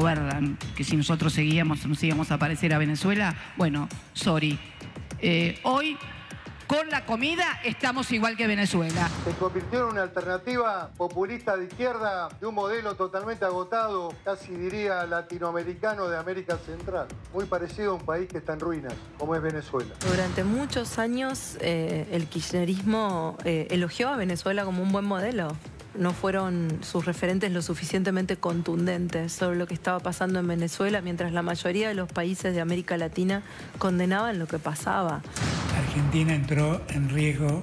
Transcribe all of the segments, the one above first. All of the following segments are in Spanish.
acuerdan que si nosotros seguíamos, nos íbamos a aparecer a Venezuela, bueno, sorry. Eh, hoy, con la comida, estamos igual que Venezuela. Se convirtió en una alternativa populista de izquierda de un modelo totalmente agotado, casi diría latinoamericano de América Central, muy parecido a un país que está en ruinas, como es Venezuela. Durante muchos años, eh, el kirchnerismo eh, elogió a Venezuela como un buen modelo no fueron sus referentes lo suficientemente contundentes sobre lo que estaba pasando en Venezuela, mientras la mayoría de los países de América Latina condenaban lo que pasaba. Argentina entró en riesgo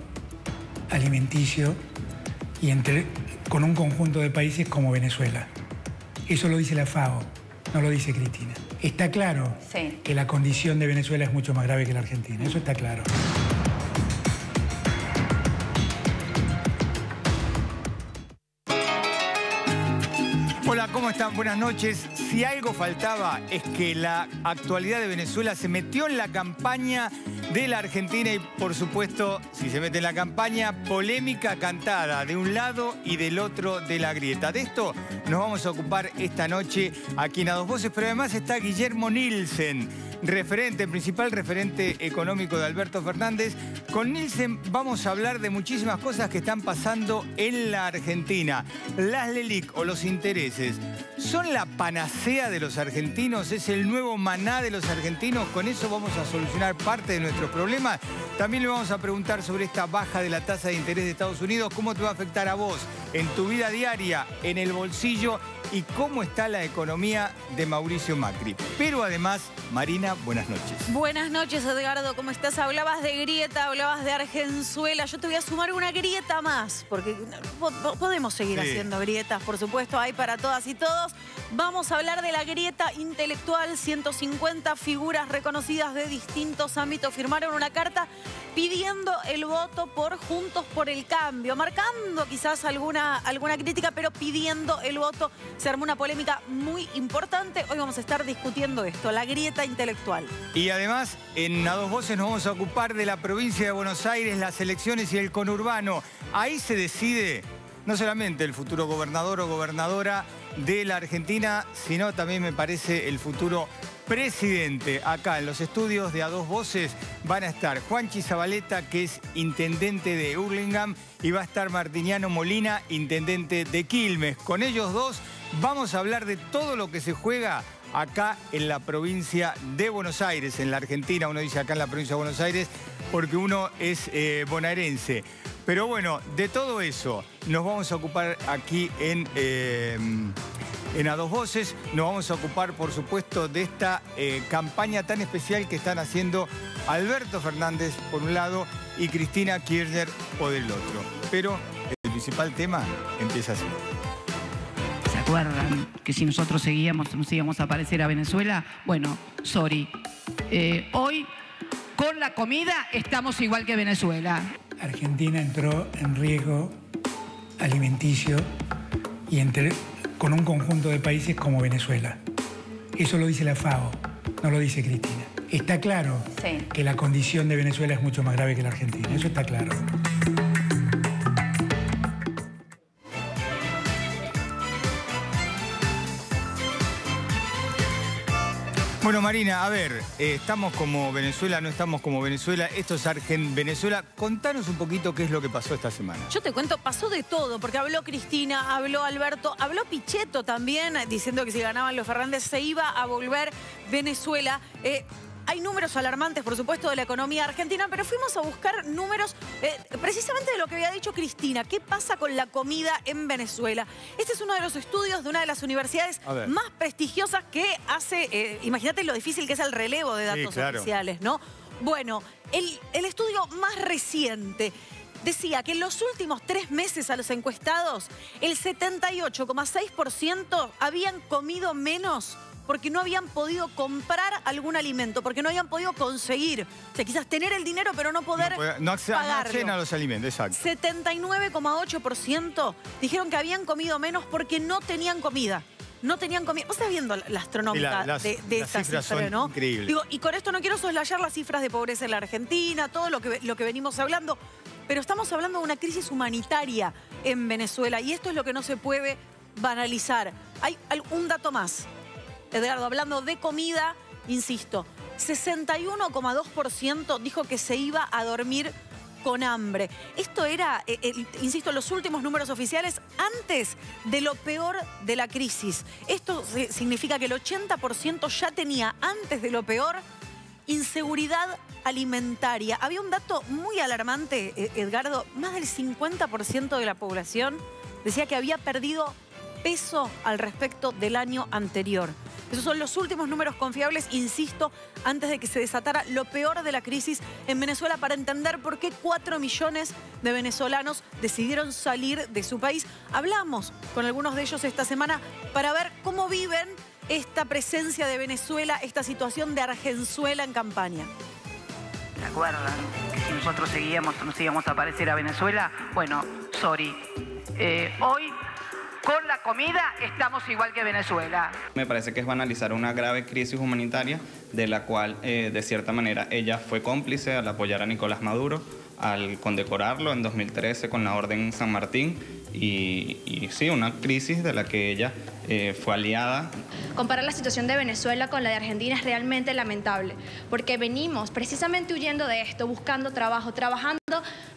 alimenticio y con un conjunto de países como Venezuela. Eso lo dice la FAO, no lo dice Cristina. Está claro que la condición de Venezuela es mucho más grave que la Argentina, eso está claro. buenas noches. Si algo faltaba es que la actualidad de Venezuela se metió en la campaña de la Argentina y, por supuesto, si se mete en la campaña, polémica cantada de un lado y del otro de la grieta. De esto nos vamos a ocupar esta noche aquí en A Dos Voces, pero además está Guillermo Nielsen referente, principal referente económico de Alberto Fernández. Con Nielsen vamos a hablar de muchísimas cosas que están pasando en la Argentina. Las LELIC o los intereses, ¿son la panacea de los argentinos? ¿Es el nuevo maná de los argentinos? Con eso vamos a solucionar parte de nuestros problemas. También le vamos a preguntar sobre esta baja de la tasa de interés de Estados Unidos, cómo te va a afectar a vos en tu vida diaria, en el bolsillo y cómo está la economía de Mauricio Macri. Pero además, Marina, buenas noches. Buenas noches, Edgardo. ¿Cómo estás? Hablabas de grieta, hablabas de Argenzuela. Yo te voy a sumar una grieta más, porque podemos seguir haciendo grietas, por supuesto, hay para todas y todos. Vamos a hablar de la grieta intelectual. 150 figuras reconocidas de distintos ámbitos firmaron una carta pidiendo el voto por Juntos por el Cambio, marcando quizás alguna, alguna crítica, pero pidiendo el voto se armó una polémica muy importante. Hoy vamos a estar discutiendo esto, la grieta intelectual. Y además, en A Dos Voces nos vamos a ocupar de la provincia de Buenos Aires, las elecciones y el conurbano. Ahí se decide no solamente el futuro gobernador o gobernadora de la Argentina, sino también me parece el futuro presidente. Acá en los estudios de A Dos Voces van a estar Juanchi Zabaleta, que es intendente de Urlingam, y va a estar Martiniano Molina, intendente de Quilmes. Con ellos dos Vamos a hablar de todo lo que se juega acá en la provincia de Buenos Aires, en la Argentina, uno dice acá en la provincia de Buenos Aires, porque uno es eh, bonaerense. Pero bueno, de todo eso nos vamos a ocupar aquí en, eh, en A Dos Voces, nos vamos a ocupar por supuesto de esta eh, campaña tan especial que están haciendo Alberto Fernández por un lado y Cristina Kirchner por el otro. Pero el principal tema empieza así. Recuerdan que si nosotros seguíamos nos íbamos a parecer a Venezuela? Bueno, sorry. Eh, hoy, con la comida, estamos igual que Venezuela. Argentina entró en riesgo alimenticio y con un conjunto de países como Venezuela. Eso lo dice la FAO, no lo dice Cristina. Está claro que la condición de Venezuela es mucho más grave que la Argentina, eso está claro. Bueno, Marina, a ver, eh, estamos como Venezuela, no estamos como Venezuela, esto es Argen Venezuela. Contanos un poquito qué es lo que pasó esta semana. Yo te cuento, pasó de todo, porque habló Cristina, habló Alberto, habló Pichetto también, diciendo que si ganaban los Fernández se iba a volver Venezuela. Eh, hay números alarmantes, por supuesto, de la economía argentina, pero fuimos a buscar números eh, precisamente de lo que había dicho Cristina. ¿Qué pasa con la comida en Venezuela? Este es uno de los estudios de una de las universidades más prestigiosas que hace, eh, imagínate lo difícil que es el relevo de datos oficiales, ¿no? Bueno, el, el estudio más reciente decía que en los últimos tres meses a los encuestados, el 78,6% habían comido menos porque no habían podido comprar algún alimento, porque no habían podido conseguir, o sea, quizás tener el dinero pero no poder No, no a los alimentos, exacto. 79,8% dijeron que habían comido menos porque no tenían comida. No tenían comida. Vos estás viendo la, astronómica de, de las cifras ¿no? Digo, y con esto no quiero soslayar las cifras de pobreza en la Argentina, todo lo que, lo que venimos hablando, pero estamos hablando de una crisis humanitaria en Venezuela y esto es lo que no se puede banalizar. Hay algún dato más. Edgardo, hablando de comida, insisto, 61,2% dijo que se iba a dormir con hambre. Esto era, eh, eh, insisto, los últimos números oficiales antes de lo peor de la crisis. Esto significa que el 80% ya tenía, antes de lo peor, inseguridad alimentaria. Había un dato muy alarmante, eh, Edgardo, más del 50% de la población decía que había perdido peso al respecto del año anterior. Esos son los últimos números confiables, insisto, antes de que se desatara lo peor de la crisis en Venezuela para entender por qué 4 millones de venezolanos decidieron salir de su país. Hablamos con algunos de ellos esta semana para ver cómo viven esta presencia de Venezuela, esta situación de Argenzuela en campaña. ¿Te acuerdan? Que si nosotros seguíamos, nos íbamos a aparecer a Venezuela, bueno, sorry. Eh, hoy con la comida, estamos igual que Venezuela. Me parece que es banalizar una grave crisis humanitaria de la cual, eh, de cierta manera, ella fue cómplice al apoyar a Nicolás Maduro, al condecorarlo en 2013 con la Orden San Martín y, sí, una crisis de la que ella eh, fue aliada. Comparar la situación de Venezuela con la de Argentina es realmente lamentable, porque venimos precisamente huyendo de esto, buscando trabajo, trabajando.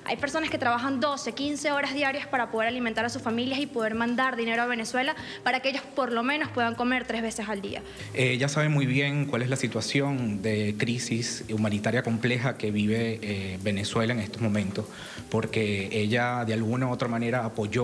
Hay personas que trabajan 12, 15 horas diarias para poder alimentar a sus familias y poder mandar dinero a Venezuela para que ellos por lo menos puedan comer tres veces al día. Eh, ella sabe muy bien cuál es la situación de crisis humanitaria compleja que vive eh, Venezuela en estos momentos, porque ella de alguna u otra manera apoyó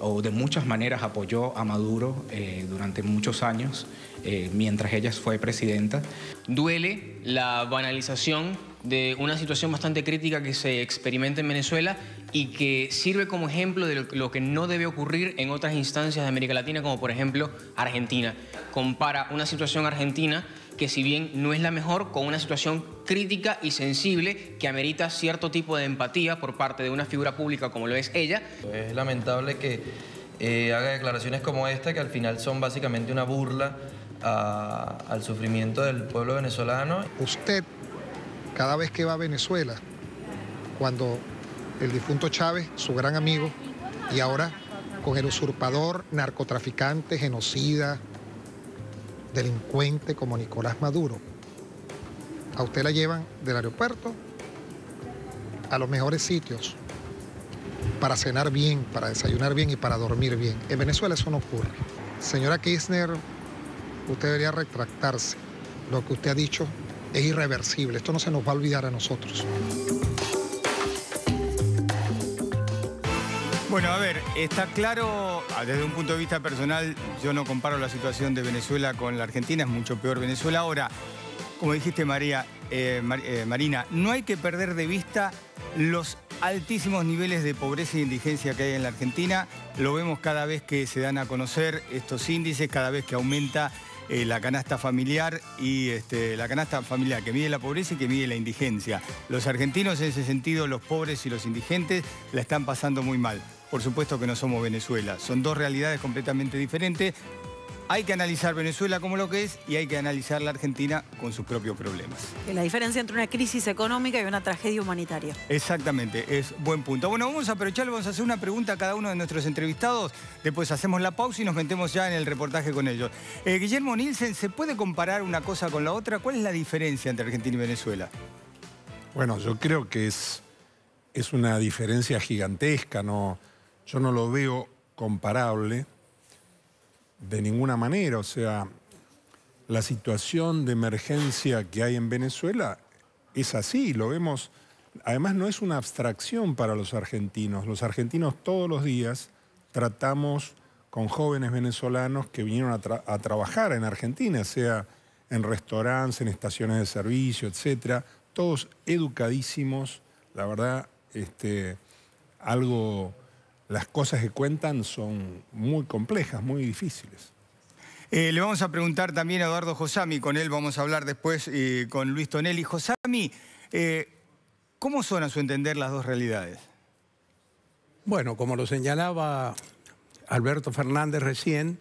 o de muchas maneras apoyó a Maduro eh, durante muchos años eh, mientras ella fue presidenta. Duele la banalización de una situación bastante crítica que se experimenta en Venezuela y que sirve como ejemplo de lo que no debe ocurrir en otras instancias de América Latina, como por ejemplo Argentina. Compara una situación argentina que si bien no es la mejor, con una situación crítica y sensible que amerita cierto tipo de empatía por parte de una figura pública como lo es ella. Es lamentable que eh, haga declaraciones como esta, que al final son básicamente una burla al sufrimiento del pueblo venezolano. Usted, cada vez que va a Venezuela, cuando el difunto Chávez, su gran amigo, y ahora con el usurpador, narcotraficante, genocida, delincuente como Nicolás Maduro, a usted la llevan del aeropuerto a los mejores sitios para cenar bien, para desayunar bien y para dormir bien. En Venezuela eso no ocurre. Señora Kirchner, usted debería retractarse. Lo que usted ha dicho es irreversible. Esto no se nos va a olvidar a nosotros. Bueno, a ver, está claro, ah, desde un punto de vista personal, yo no comparo la situación de Venezuela con la Argentina, es mucho peor Venezuela. Ahora, como dijiste María, eh, eh, Marina, no hay que perder de vista los altísimos niveles de pobreza e indigencia que hay en la Argentina. Lo vemos cada vez que se dan a conocer estos índices, cada vez que aumenta eh, la canasta familiar y este, la canasta familiar que mide la pobreza y que mide la indigencia. Los argentinos en ese sentido, los pobres y los indigentes, la están pasando muy mal por supuesto que no somos Venezuela. Son dos realidades completamente diferentes. Hay que analizar Venezuela como lo que es y hay que analizar la Argentina con sus propios problemas. La diferencia entre una crisis económica y una tragedia humanitaria. Exactamente, es buen punto. Bueno, vamos a aprovechar, vamos a hacer una pregunta a cada uno de nuestros entrevistados, después hacemos la pausa y nos metemos ya en el reportaje con ellos. Eh, Guillermo Nielsen, ¿se puede comparar una cosa con la otra? ¿Cuál es la diferencia entre Argentina y Venezuela? Bueno, yo creo que es, es una diferencia gigantesca, ¿no? Yo no lo veo comparable de ninguna manera. O sea, la situación de emergencia que hay en Venezuela es así, lo vemos. Además, no es una abstracción para los argentinos. Los argentinos todos los días tratamos con jóvenes venezolanos que vinieron a, trabajar en Argentina, sea en restaurantes, en estaciones de servicio, etcétera, todos educadísimos, la verdad, este, algo las cosas que cuentan son muy complejas, muy difíciles. Eh, le vamos a preguntar también a Eduardo Josami, con él vamos a hablar después eh, con Luis Tonelli. Josami, eh, ¿cómo son a su entender las dos realidades? Bueno, como lo señalaba Alberto Fernández recién,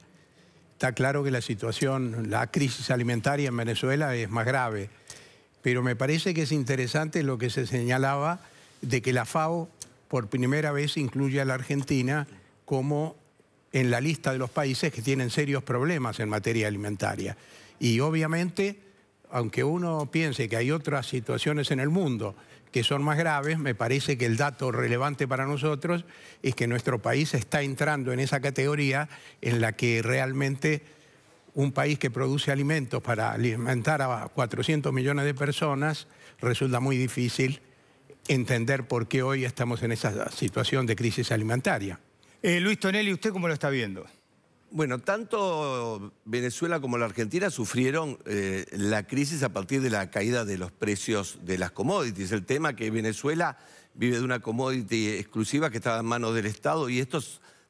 está claro que la situación, la crisis alimentaria en Venezuela es más grave, pero me parece que es interesante lo que se señalaba de que la FAO por primera vez incluye a la Argentina como en la lista de los países que tienen serios problemas en materia alimentaria. Y obviamente, aunque uno piense que hay otras situaciones en el mundo que son más graves, me parece que el dato relevante para nosotros es que nuestro país está entrando en esa categoría en la que realmente un país que produce alimentos para alimentar a 400 millones de personas resulta muy difícil entender por qué hoy estamos en esa situación de crisis alimentaria. Eh, Luis Tonelli, ¿usted cómo lo está viendo? Bueno, tanto Venezuela como la Argentina sufrieron eh, la crisis a partir de la caída de los precios de las commodities. El tema que Venezuela vive de una commodity exclusiva que estaba en manos del Estado y esto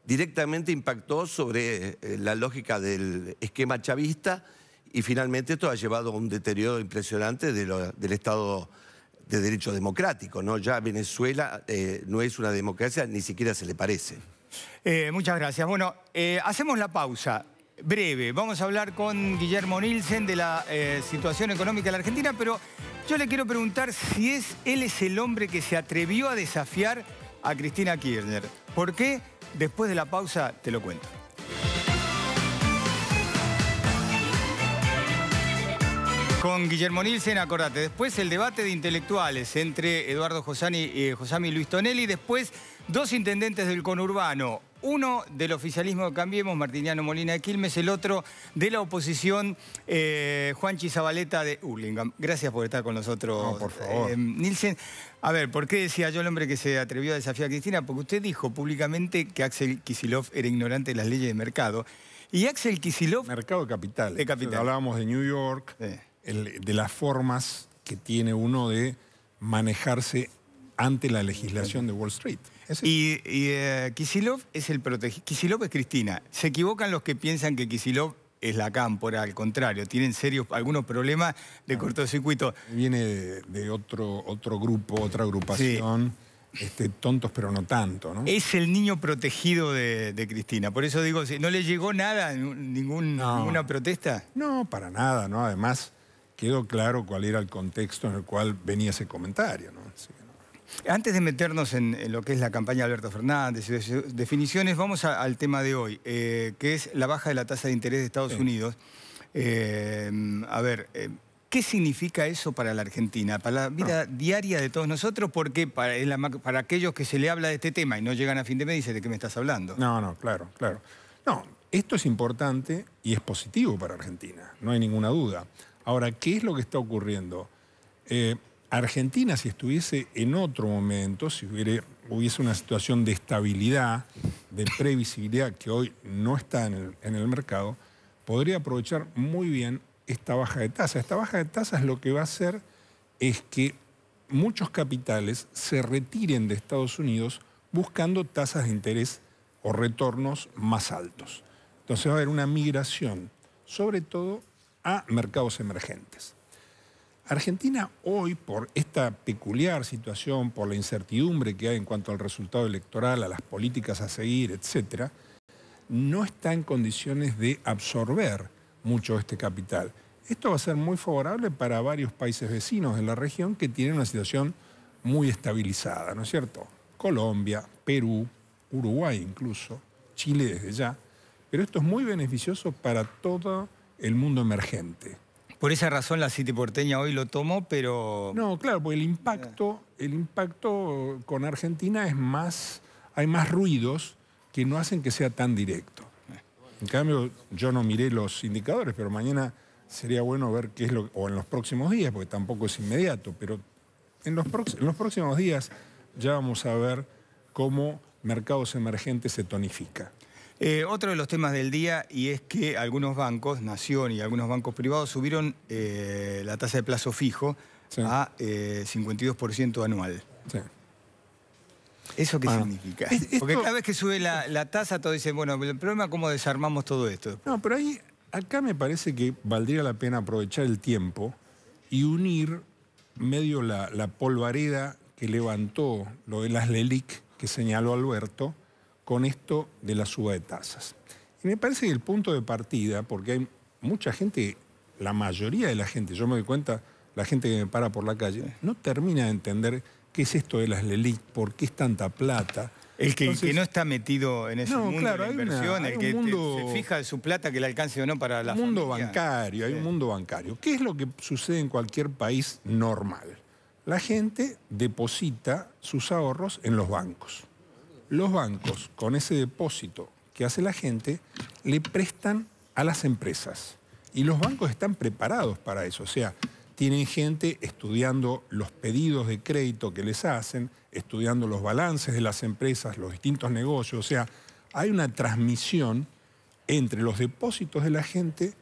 directamente impactó sobre eh, la lógica del esquema chavista y finalmente esto ha llevado a un deterioro impresionante del Estado de derecho democrático, ¿no? Ya Venezuela eh, no es una democracia, ni siquiera se le parece. Eh, muchas gracias. Bueno, eh, hacemos la pausa. Breve, vamos a hablar con Guillermo Nielsen de la situación económica de la Argentina, pero yo le quiero preguntar si es, él es el hombre que se atrevió a desafiar a Cristina Kirchner. ¿Por qué? Después de la pausa te lo cuento. Con Guillermo Nielsen, acordate, después el debate de intelectuales entre Eduardo Josani, eh, y Josami Luis Tonelli, después dos intendentes del conurbano, uno del oficialismo de Cambiemos, Martiniano Molina de Quilmes, el otro de la oposición, eh, Juanchi Zabaleta de Urlingam. Gracias por estar con nosotros, por favor. Eh, Nielsen. A ver, ¿por qué decía yo el hombre que se atrevió a desafiar a Cristina? Porque usted dijo públicamente que Axel Kisilov era ignorante de las leyes de mercado. Y Axel Kisilov... Mercado de De capital. Hablábamos de New York de las formas que tiene uno de manejarse ante la legislación de Wall Street. y, y eh, Kisilov es el protegido. Kisilov es Cristina. Se equivocan los que piensan que Kisilov es la cámpora, al contrario, tienen serios algunos problemas de cortocircuito. Viene de, otro, otro grupo, otra agrupación. Este, tontos pero no tanto, ¿no? Es el niño protegido de, Cristina. Por eso digo, ¿no le llegó nada, ningún, ninguna protesta? No, para nada, ¿no? Además, quedó claro cuál era el contexto en el cual venía ese comentario. Antes de meternos en lo que es la campaña de Alberto Fernández y sus definiciones, vamos al tema de hoy, eh, que es la baja de la tasa de interés de Estados Unidos. Eh, a ver, eh, ¿qué significa eso para la Argentina, para la vida ah. diaria de todos nosotros? Porque para, para aquellos que se le habla de este tema y no llegan a fin de mes, dicen, ¿de qué me estás hablando? No, no, claro, claro. No, esto es importante y es positivo para Argentina, no hay ninguna duda. Ahora, ¿qué es lo que está ocurriendo? Eh, Argentina, si estuviese en otro momento, si hubiese una situación de estabilidad, de previsibilidad que hoy no está en el, en el mercado, podría aprovechar muy bien esta baja de tasa. Esta baja de tasas lo que va a hacer es que muchos capitales se retiren de Estados Unidos buscando tasas de interés o retornos más altos. Entonces va a haber una migración, sobre todo a mercados emergentes. Argentina hoy, por esta peculiar situación, por la incertidumbre que hay en cuanto al resultado electoral, a las políticas a seguir, etc., no está en condiciones de absorber mucho este capital. Esto va a ser muy favorable para varios países vecinos de la región que tienen una situación muy estabilizada, ¿no es cierto? Colombia, Perú, Uruguay incluso, Chile desde ya. Pero esto es muy beneficioso para todo el mundo emergente. Por esa razón la City porteña hoy lo tomó, pero... No, claro, porque el impacto, el impacto con Argentina es más... Hay más ruidos que no hacen que sea tan directo. En cambio, yo no miré los indicadores, pero mañana sería bueno ver qué es lo... O en los próximos días, porque tampoco es inmediato, pero en los, próximos días ya vamos a ver cómo mercados emergentes se tonifican. Eh, otro de los temas del día y es que algunos bancos, Nación y algunos bancos privados, subieron eh, la tasa de plazo fijo a 52% eh, anual. ¿Eso qué significa? Porque cada vez que sube la, tasa, todos dicen, bueno, el problema es cómo desarmamos todo esto. No, pero ahí, acá me parece que valdría la pena aprovechar el tiempo y unir medio la, la polvareda que levantó lo de las LELIC que señaló Alberto con esto de la suba de tasas. Y me parece que el punto de partida, porque hay mucha gente, la mayoría de la gente, yo me doy cuenta, la gente que me para por la calle, no termina de entender qué es esto de las LELIC, por qué es tanta plata. El que, no está metido en ese mundo el que se fija de su plata que le alcance o no para la mundo bancario, hay un mundo bancario. ¿Qué es lo que sucede en cualquier país normal? La gente deposita sus ahorros en los bancos los bancos, con ese depósito que hace la gente, le prestan a las empresas. Y los bancos están preparados para eso. O sea, tienen gente estudiando los pedidos de crédito que les hacen, estudiando los balances de las empresas, los distintos negocios. O sea, hay una transmisión entre los depósitos de la gente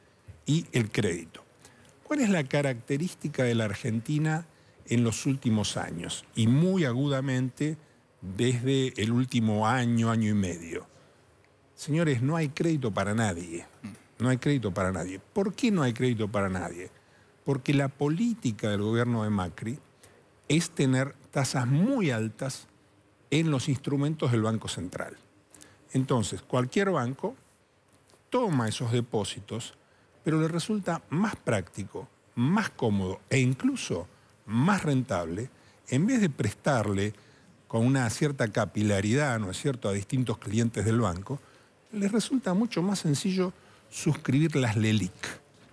y el crédito. ¿Cuál es la característica de la Argentina en los últimos años? Y muy agudamente desde el último año, año y medio. Señores, no hay crédito para nadie. No hay crédito para nadie. ¿Por qué no hay crédito para nadie? Porque la política del gobierno de Macri es tener tasas muy altas en los instrumentos del Banco Central. Entonces, cualquier banco toma esos depósitos, pero le resulta más práctico, más cómodo e incluso más rentable, en vez de prestarle con una cierta capilaridad, ¿no es cierto?, a distintos clientes del banco, les resulta mucho más sencillo suscribir las LELIC.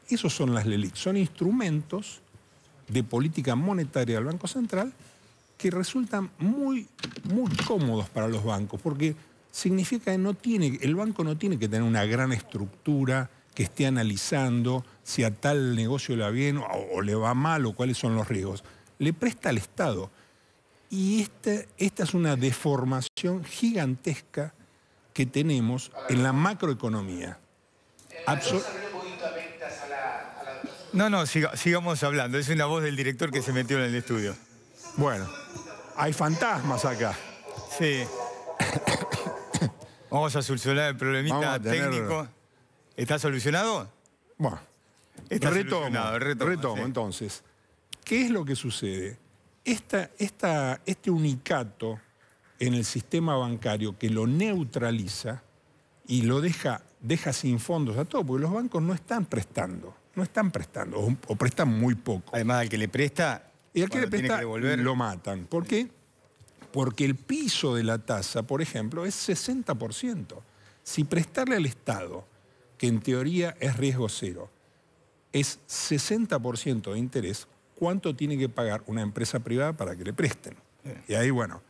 Esos son las LELIC, son instrumentos de política monetaria del Banco Central que resultan muy, muy cómodos para los bancos, porque significa que no tiene, el banco no tiene que tener una gran estructura que esté analizando si a tal negocio le va bien o, o le va mal o cuáles son los riesgos. Le presta al Estado. Y esta, esta es una deformación gigantesca que tenemos en la macroeconomía. no, no, sigamos hablando. Es una voz del director que se metió en el estudio. Bueno, hay fantasmas acá. Sí. Vamos a solucionar el problemita técnico. ¿Está solucionado? Bueno, retomo, retomo, entonces. ¿Qué es lo que sucede? este unicato en el sistema bancario que lo neutraliza y lo deja, deja sin fondos a todo, porque los bancos no están prestando, no están prestando, o, prestan muy poco. Además, al que le presta, y al que le presta lo matan. ¿Por qué? Porque el piso de la tasa, por ejemplo, es 60%. Si prestarle al Estado, que en teoría es riesgo cero, es 60% de interés, cuánto tiene que pagar una empresa privada para que le presten. Y ahí, bueno.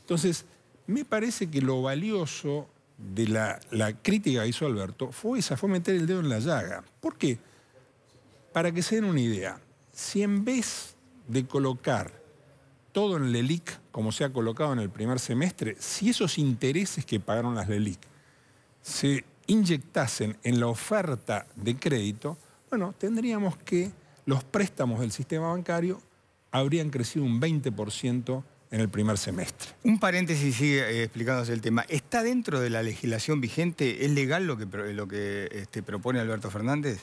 Entonces, me parece que lo valioso de la, la, crítica que hizo Alberto fue esa, fue meter el dedo en la llaga. ¿Por qué? Para que se den una idea, si en vez de colocar todo en LELIC, como se ha colocado en el primer semestre, si esos intereses que pagaron las LELIC se inyectasen en la oferta de crédito, bueno, tendríamos que los préstamos del sistema bancario habrían crecido un 20% en el primer semestre. Un paréntesis sigue eh, explicándose el tema. ¿Está dentro de la legislación vigente? ¿Es legal lo que, eh, lo que este, propone Alberto Fernández?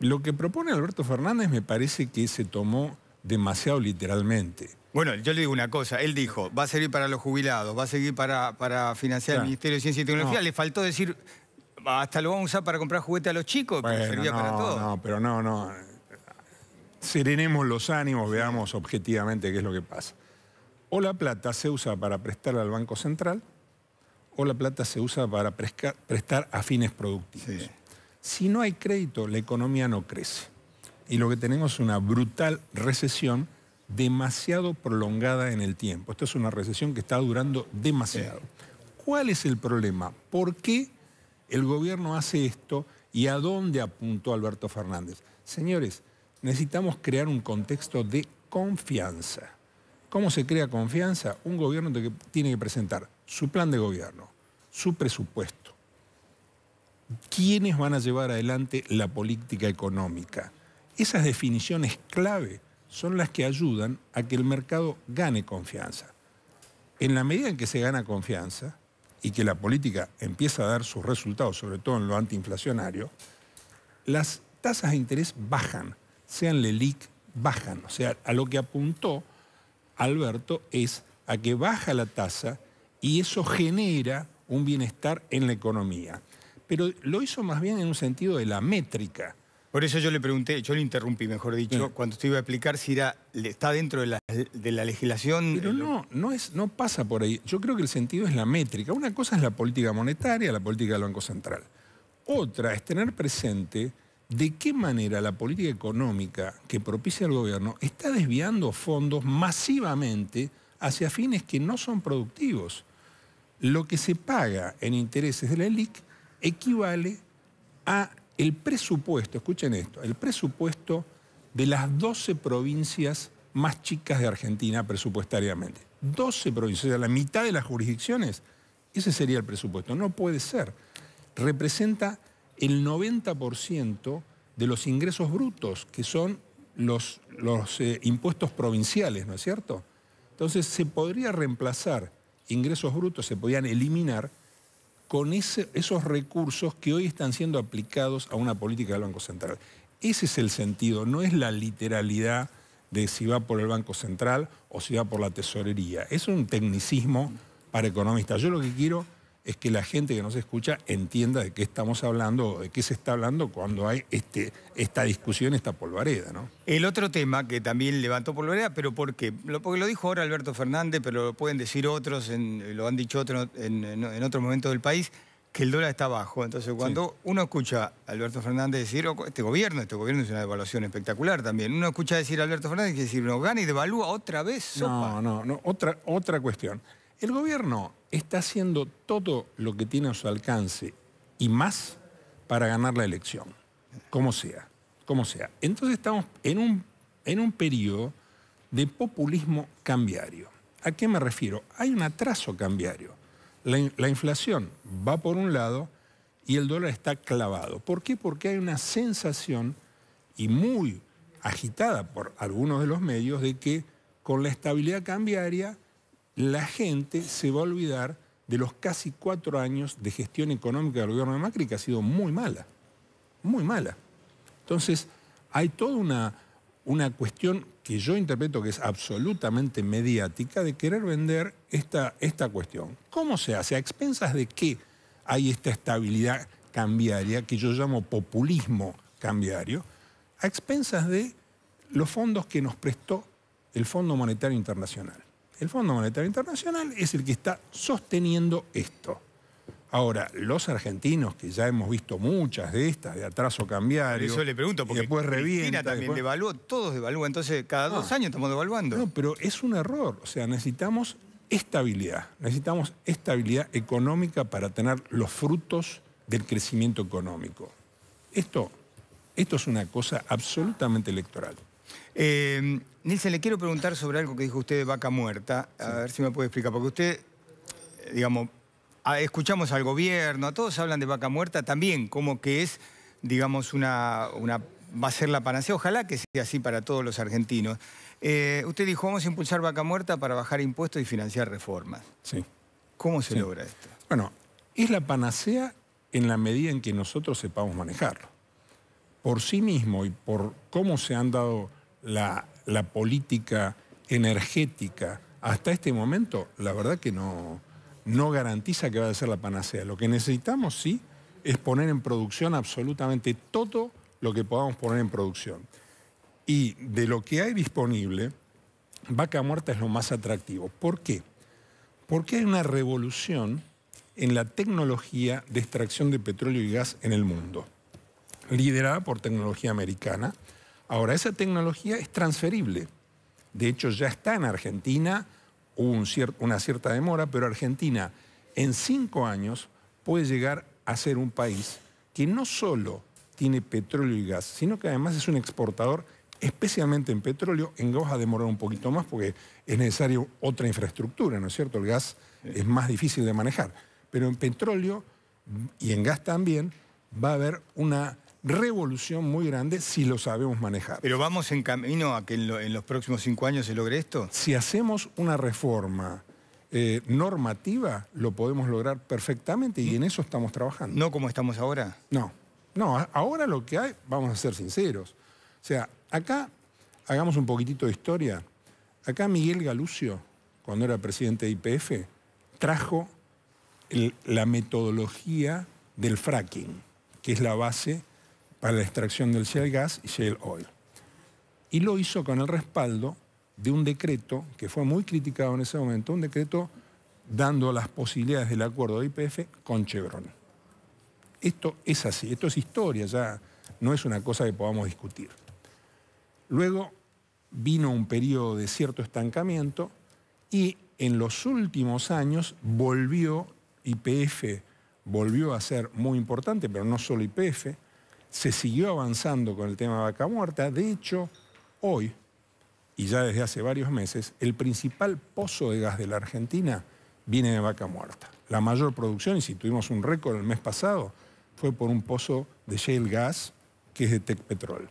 Lo que propone Alberto Fernández me parece que se tomó demasiado literalmente. Bueno, yo le digo una cosa, él dijo, va a servir para los jubilados, va a seguir para, para financiar el Ministerio de Ciencia y Tecnología, le faltó decir hasta lo vamos a usar para comprar juguetes a los chicos, pero para todo. No, pero no, no. Serenemos los ánimos, veamos objetivamente qué es lo que pasa. O la plata se usa para prestar al Banco Central, o la plata se usa para prestar a fines productivos. Si no hay crédito, la economía no crece. Y lo que tenemos es una brutal recesión demasiado prolongada en el tiempo. esto es una recesión que está durando demasiado. ¿Cuál es el problema? ¿Por qué? el gobierno hace esto y a dónde apuntó Alberto Fernández. Señores, necesitamos crear un contexto de confianza. ¿Cómo se crea confianza? Un gobierno que tiene que presentar su plan de gobierno, su presupuesto, quiénes van a llevar adelante la política económica. Esas definiciones clave son las que ayudan a que el mercado gane confianza. En la medida en que se gana confianza, y que la política empieza a dar sus resultados, sobre todo en lo antiinflacionario, las tasas de interés bajan, sean LELIC, bajan. O sea, a lo que apuntó Alberto es a que baja la tasa y eso genera un bienestar en la economía. Pero lo hizo más bien en un sentido de la métrica. Por eso yo le pregunté, yo le interrumpí, mejor dicho, cuando usted iba a explicar si era, está dentro de la, legislación... Pero no, no, es, no pasa por ahí. Yo creo que el sentido es la métrica. Una cosa es la política monetaria, la política del Banco Central. Otra es tener presente de qué manera la política económica que propicia el gobierno está desviando fondos masivamente hacia fines que no son productivos. Lo que se paga en intereses de la ELIC equivale a el presupuesto, escuchen esto, el presupuesto de las 12 provincias más chicas de Argentina presupuestariamente. 12 provincias, o sea, la mitad de las jurisdicciones, ese sería el presupuesto. No puede ser. Representa el 90% de los ingresos brutos, que son los, eh, impuestos provinciales, ¿no es cierto? Entonces se podría reemplazar ingresos brutos, se podían eliminar con esos recursos que hoy están siendo aplicados a una política del Banco Central. Ese es el sentido, no es la literalidad de si va por el Banco Central o si va por la tesorería. Es un tecnicismo para economistas. Yo lo que quiero es que la gente que nos escucha entienda de qué estamos hablando, de qué se está hablando cuando hay este, esta discusión, esta polvareda. ¿no? El otro tema que también levantó polvareda, pero ¿por qué? porque lo dijo ahora Alberto Fernández, pero lo pueden decir otros, lo han dicho otros en, en, momento otros momentos del país, que el dólar está bajo. Entonces, cuando uno escucha a Alberto Fernández decir, oh, este gobierno, este gobierno es una devaluación espectacular también, uno escucha decir a Alberto Fernández que decir, no gana y devalúa otra vez. No, no, no, otra, otra cuestión. El gobierno está haciendo todo lo que tiene a su alcance y más para ganar la elección, como sea, como sea. Entonces estamos en un, en un periodo de populismo cambiario. ¿A qué me refiero? Hay un atraso cambiario. La, la inflación va por un lado y el dólar está clavado. ¿Por qué? Porque hay una sensación y muy agitada por algunos de los medios de que con la estabilidad cambiaria la gente se va a olvidar de los casi cuatro años de gestión económica del gobierno de Macri, que ha sido muy mala, muy mala. Entonces, hay toda una, cuestión que yo interpreto que es absolutamente mediática de querer vender esta, esta cuestión. ¿Cómo se hace? ¿A expensas de qué hay esta estabilidad cambiaria que yo llamo populismo cambiario? A expensas de los fondos que nos prestó el Fondo Monetario Internacional. El Fondo Monetario Internacional es el que está sosteniendo esto. Ahora, los argentinos, que ya hemos visto muchas de estas, de atraso cambiario. Eso le pregunto, porque después revienta, también devaluó, todos devalúan, entonces cada dos ah. años estamos devaluando. No, pero es un error. O sea, necesitamos estabilidad. Necesitamos estabilidad económica para tener los frutos del crecimiento económico. Esto, esto es una cosa absolutamente electoral. Eh, Nilsen, le quiero preguntar sobre algo que dijo usted de vaca muerta. A ver si me puede explicar, porque usted, eh, digamos, escuchamos al gobierno, a todos hablan de vaca muerta también, como que es, digamos, una, una va a ser la panacea, ojalá que sea así para todos los argentinos. Eh, usted dijo, vamos a impulsar vaca muerta para bajar impuestos y financiar reformas. Sí. ¿Cómo se logra esto? Bueno, es la panacea en la medida en que nosotros sepamos manejarlo. Por sí mismo y por cómo se han dado la, política energética hasta este momento, la verdad que no, no garantiza que va a ser la panacea. Lo que necesitamos, sí, es poner en producción absolutamente todo lo que podamos poner en producción. Y de lo que hay disponible, vaca muerta es lo más atractivo. ¿Por qué? Porque hay una revolución en la tecnología de extracción de petróleo y gas en el mundo, liderada por tecnología americana, Ahora, esa tecnología es transferible. De hecho, ya está en Argentina, hubo una cierta demora, pero Argentina en cinco años puede llegar a ser un país que no solo tiene petróleo y gas, sino que además es un exportador, especialmente en petróleo. En gas va a demorar un poquito más porque es necesario otra infraestructura, ¿no es cierto? El gas es más difícil de manejar. Pero en petróleo y en gas también va a haber una revolución muy grande si lo sabemos manejar. ¿Pero vamos en camino a que en, los próximos cinco años se logre esto? Si hacemos una reforma eh, normativa, lo podemos lograr perfectamente y en eso estamos trabajando. ¿No como estamos ahora? No. No, ahora lo que hay, vamos a ser sinceros. O sea, acá, hagamos un poquitito de historia. Acá Miguel Galucio, cuando era presidente de IPF, trajo la metodología del fracking, que es la base para la extracción del Shell gas y Shell oil. Y lo hizo con el respaldo de un decreto que fue muy criticado en ese momento, un decreto dando las posibilidades del acuerdo de IPF con Chevron. Esto es así, esto es historia, ya no es una cosa que podamos discutir. Luego vino un periodo de cierto estancamiento y en los últimos años volvió IPF, volvió a ser muy importante, pero no solo IPF, se siguió avanzando con el tema de vaca muerta. De hecho, hoy, y ya desde hace varios meses, el principal pozo de gas de la Argentina viene de vaca muerta. La mayor producción, y si tuvimos un récord el mes pasado, fue por un pozo de Shale Gas, que es de Tech Petrol.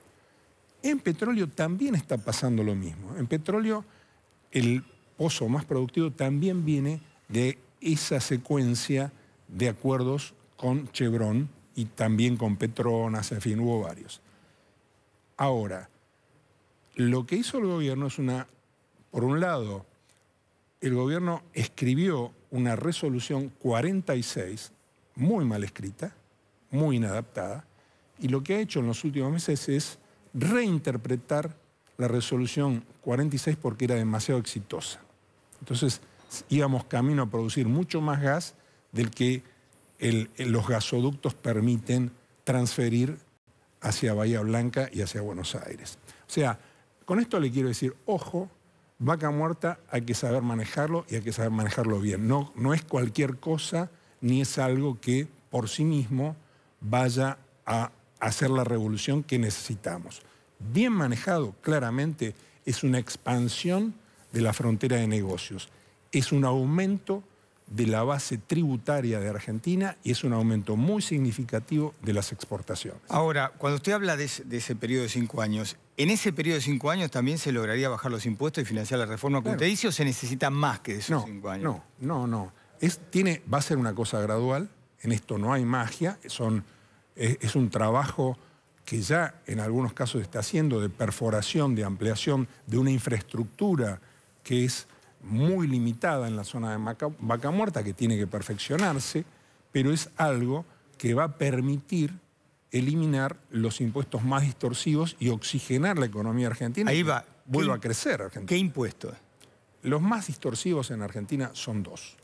En petróleo también está pasando lo mismo. En petróleo, el pozo más productivo también viene de esa secuencia de acuerdos con Chevron y también con Petronas, en fin, hubo varios. Ahora, lo que hizo el gobierno es una, por un lado, el gobierno escribió una resolución 46, muy mal escrita, muy inadaptada, y lo que ha hecho en los últimos meses es reinterpretar la resolución 46 porque era demasiado exitosa. Entonces íbamos camino a producir mucho más gas del que eh, los gasoductos permiten transferir hacia Bahía Blanca y hacia Buenos Aires. O sea, con esto le quiero decir, ojo, vaca muerta hay que saber manejarlo y hay que saber manejarlo bien. no es cualquier cosa ni es algo que por sí mismo vaya a hacer la revolución que necesitamos. Bien manejado, claramente, es una expansión de la frontera de negocios, es un aumento de la base tributaria de Argentina y es un aumento muy significativo de las exportaciones. Ahora, cuando usted habla de, ese periodo de cinco años, ¿en ese periodo de cinco años también se lograría bajar los impuestos y financiar la reforma como dice o se necesita más que esos no, cinco años? No, no, no. tiene, va a ser una cosa gradual, en esto no hay magia, son, es, es un trabajo que ya en algunos casos está haciendo de perforación, de ampliación de una infraestructura que es muy limitada en la zona de Vaca Muerta, que tiene que perfeccionarse, pero es algo que va a permitir eliminar los impuestos más distorsivos y oxigenar la economía argentina. Ahí va. Vuelva a crecer Argentina. ¿Qué impuestos? Los más distorsivos en Argentina son dos.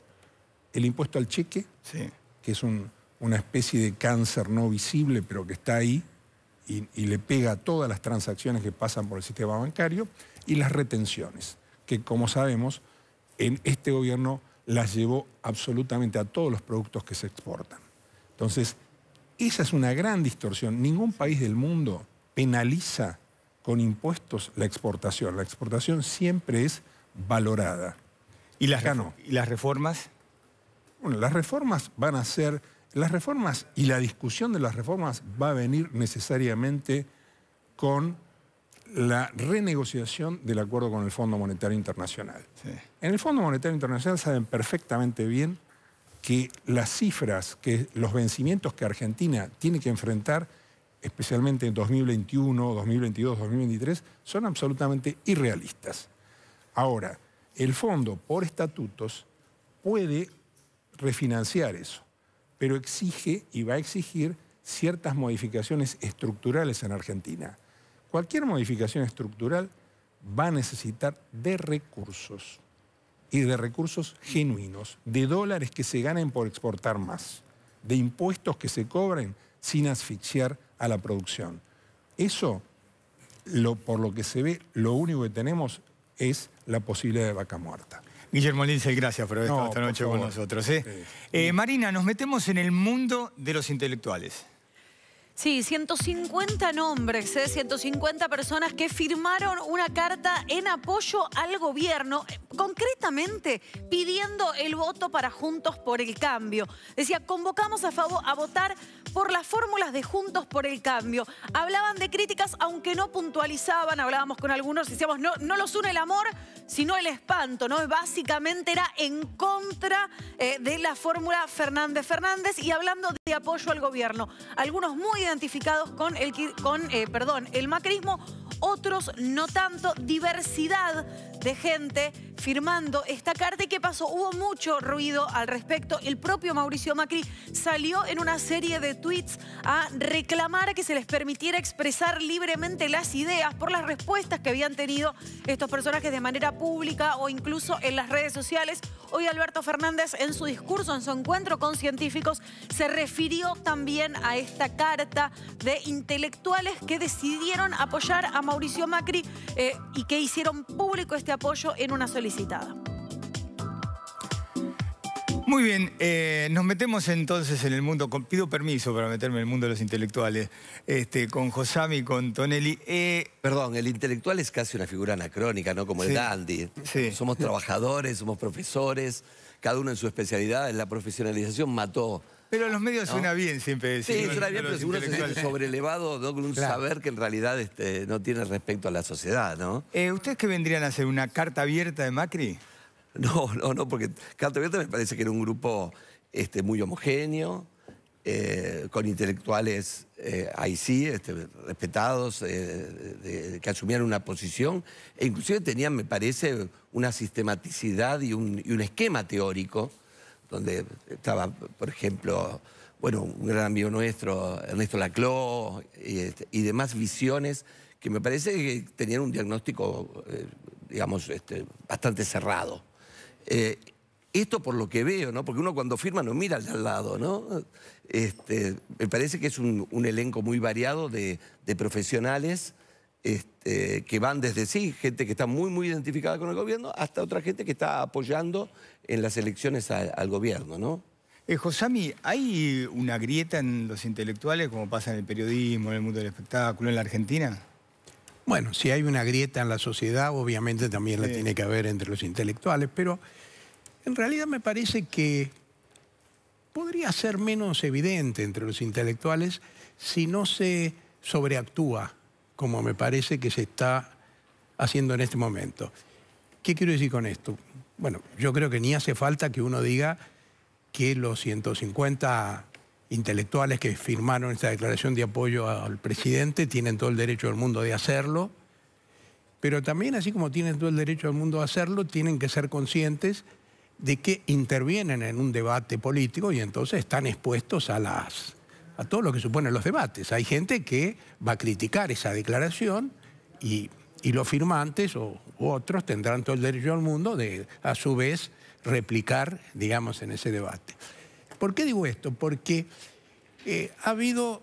El impuesto al cheque, que es una especie de cáncer no visible, pero que está ahí y, y le pega a todas las transacciones que pasan por el sistema bancario, y las retenciones que como sabemos, en este gobierno las llevó absolutamente a todos los productos que se exportan. Entonces, esa es una gran distorsión. Ningún país del mundo penaliza con impuestos la exportación. La exportación siempre es valorada. ¿Y las, las reformas? Bueno, las reformas van a ser... Las reformas y la discusión de las reformas va a venir necesariamente con la renegociación del acuerdo con el Fondo Monetario Internacional. En el Fondo Monetario Internacional saben perfectamente bien que las cifras, que los vencimientos que Argentina tiene que enfrentar, especialmente en 2021, 2022, 2023, son absolutamente irrealistas. Ahora, el fondo, por estatutos, puede refinanciar eso, pero exige y va a exigir ciertas modificaciones estructurales en Argentina cualquier modificación estructural va a necesitar de recursos y de recursos genuinos, de dólares que se ganen por exportar más, de impuestos que se cobren sin asfixiar a la producción. Eso, por lo que se ve, lo único que tenemos es la posibilidad de vaca muerta. Guillermo Lince, gracias por haber estado esta noche con nosotros. ¿eh? Eh, Marina, nos metemos en el mundo de los intelectuales. Sí, 150 nombres, 150 ¿eh? personas que firmaron una carta en apoyo al gobierno, eh, concretamente pidiendo el voto para Juntos por el Cambio. Decía, convocamos a, favor, a votar por las fórmulas de Juntos por el Cambio. Hablaban de críticas, aunque no puntualizaban, hablábamos con algunos, decíamos, no, no los une el amor, sino el espanto, ¿no? Básicamente era en contra eh, de la fórmula Fernández-Fernández y hablando de apoyo al gobierno. Algunos muy identificados con el, con, eh, el macrismo, otros no tanto, diversidad de gente firmando esta carta. ¿Y qué pasó? Hubo mucho ruido al respecto. El propio Mauricio Macri salió en una serie de tweets a reclamar que se les permitiera expresar libremente las ideas por las respuestas que habían tenido estos personajes de manera pública o incluso en las redes sociales. Hoy Alberto Fernández en su discurso, en su encuentro con científicos, se refirió también a esta carta de intelectuales que decidieron apoyar a Mauricio Macri eh, y que hicieron público este apoyo en una solicitada. Muy bien, eh, nos metemos entonces en el mundo, pido permiso para meterme en el mundo de los intelectuales, este, con Josami, con Tonelli. Eh, Perdón, el intelectual es casi una figura anacrónica, ¿no? Como el dandy. Somos trabajadores, somos profesores, cada uno en su especialidad, la profesionalización mató pero los medios suena bien siempre. Decir, sí, suena bien, pero seguro se siente sobrelevado ¿no? con un saber que en realidad este, no tiene respecto a la sociedad, ¿no? Eh, ¿Ustedes qué vendrían a hacer? ¿Una carta abierta de Macri? No, no, no, porque Canto Abierto me parece que era un grupo este, muy homogéneo, eh, con intelectuales eh, ahí sí, este, respetados, eh, que asumían una posición, e inclusive tenían, me parece, una sistematicidad y un, esquema teórico, donde estaba, por ejemplo, bueno, un gran amigo nuestro, Ernesto Laclau, y, este, demás visiones que me parece que tenían un diagnóstico, digamos, este, bastante cerrado. Eh, esto por lo que veo, ¿no? Porque uno cuando firma no mira al de al lado, ¿no? Este, me parece que es un, elenco muy variado de, profesionales este, que van desde sí, gente que está muy, muy identificada con el gobierno, hasta otra gente que está apoyando en las elecciones al gobierno, ¿no? Eh, Josami, ¿hay una grieta en los intelectuales como pasa en el periodismo, en el mundo del espectáculo, en la Argentina? Bueno, si hay una grieta en la sociedad, obviamente también la tiene que haber entre los intelectuales, pero en realidad me parece que podría ser menos evidente entre los intelectuales si no se sobreactúa, como me parece que se está haciendo en este momento. ¿Qué quiero decir con esto? Bueno, yo creo que ni hace falta que uno diga que los 150 intelectuales que firmaron esta declaración de apoyo al presidente tienen todo el derecho del mundo de hacerlo, pero también así como tienen todo el derecho del mundo de hacerlo, tienen que ser conscientes de que intervienen en un debate político y entonces están expuestos a, las, a todo lo que suponen los debates. Hay gente que va a criticar esa declaración y, los firmantes o u otros tendrán todo el derecho al mundo de, a su vez, replicar, digamos, en ese debate. ¿Por qué digo esto? Porque eh, ha habido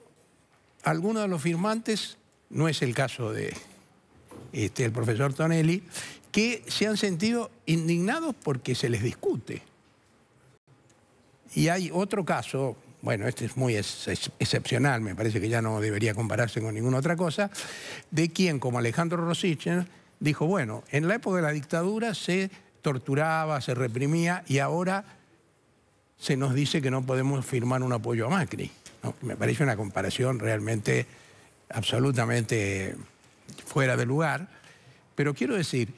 algunos de los firmantes, no es el caso de este, el profesor Tonelli, que se han sentido indignados porque se les discute. Y hay otro caso, bueno, este es muy excepcional, me parece que ya no debería compararse con ninguna otra cosa, de quien, como Alejandro Rosichen, dijo, bueno, en la época de la dictadura se torturaba, se reprimía y ahora se nos dice que no podemos firmar un apoyo a Macri. No, me parece una comparación realmente absolutamente fuera de lugar. Pero quiero decir,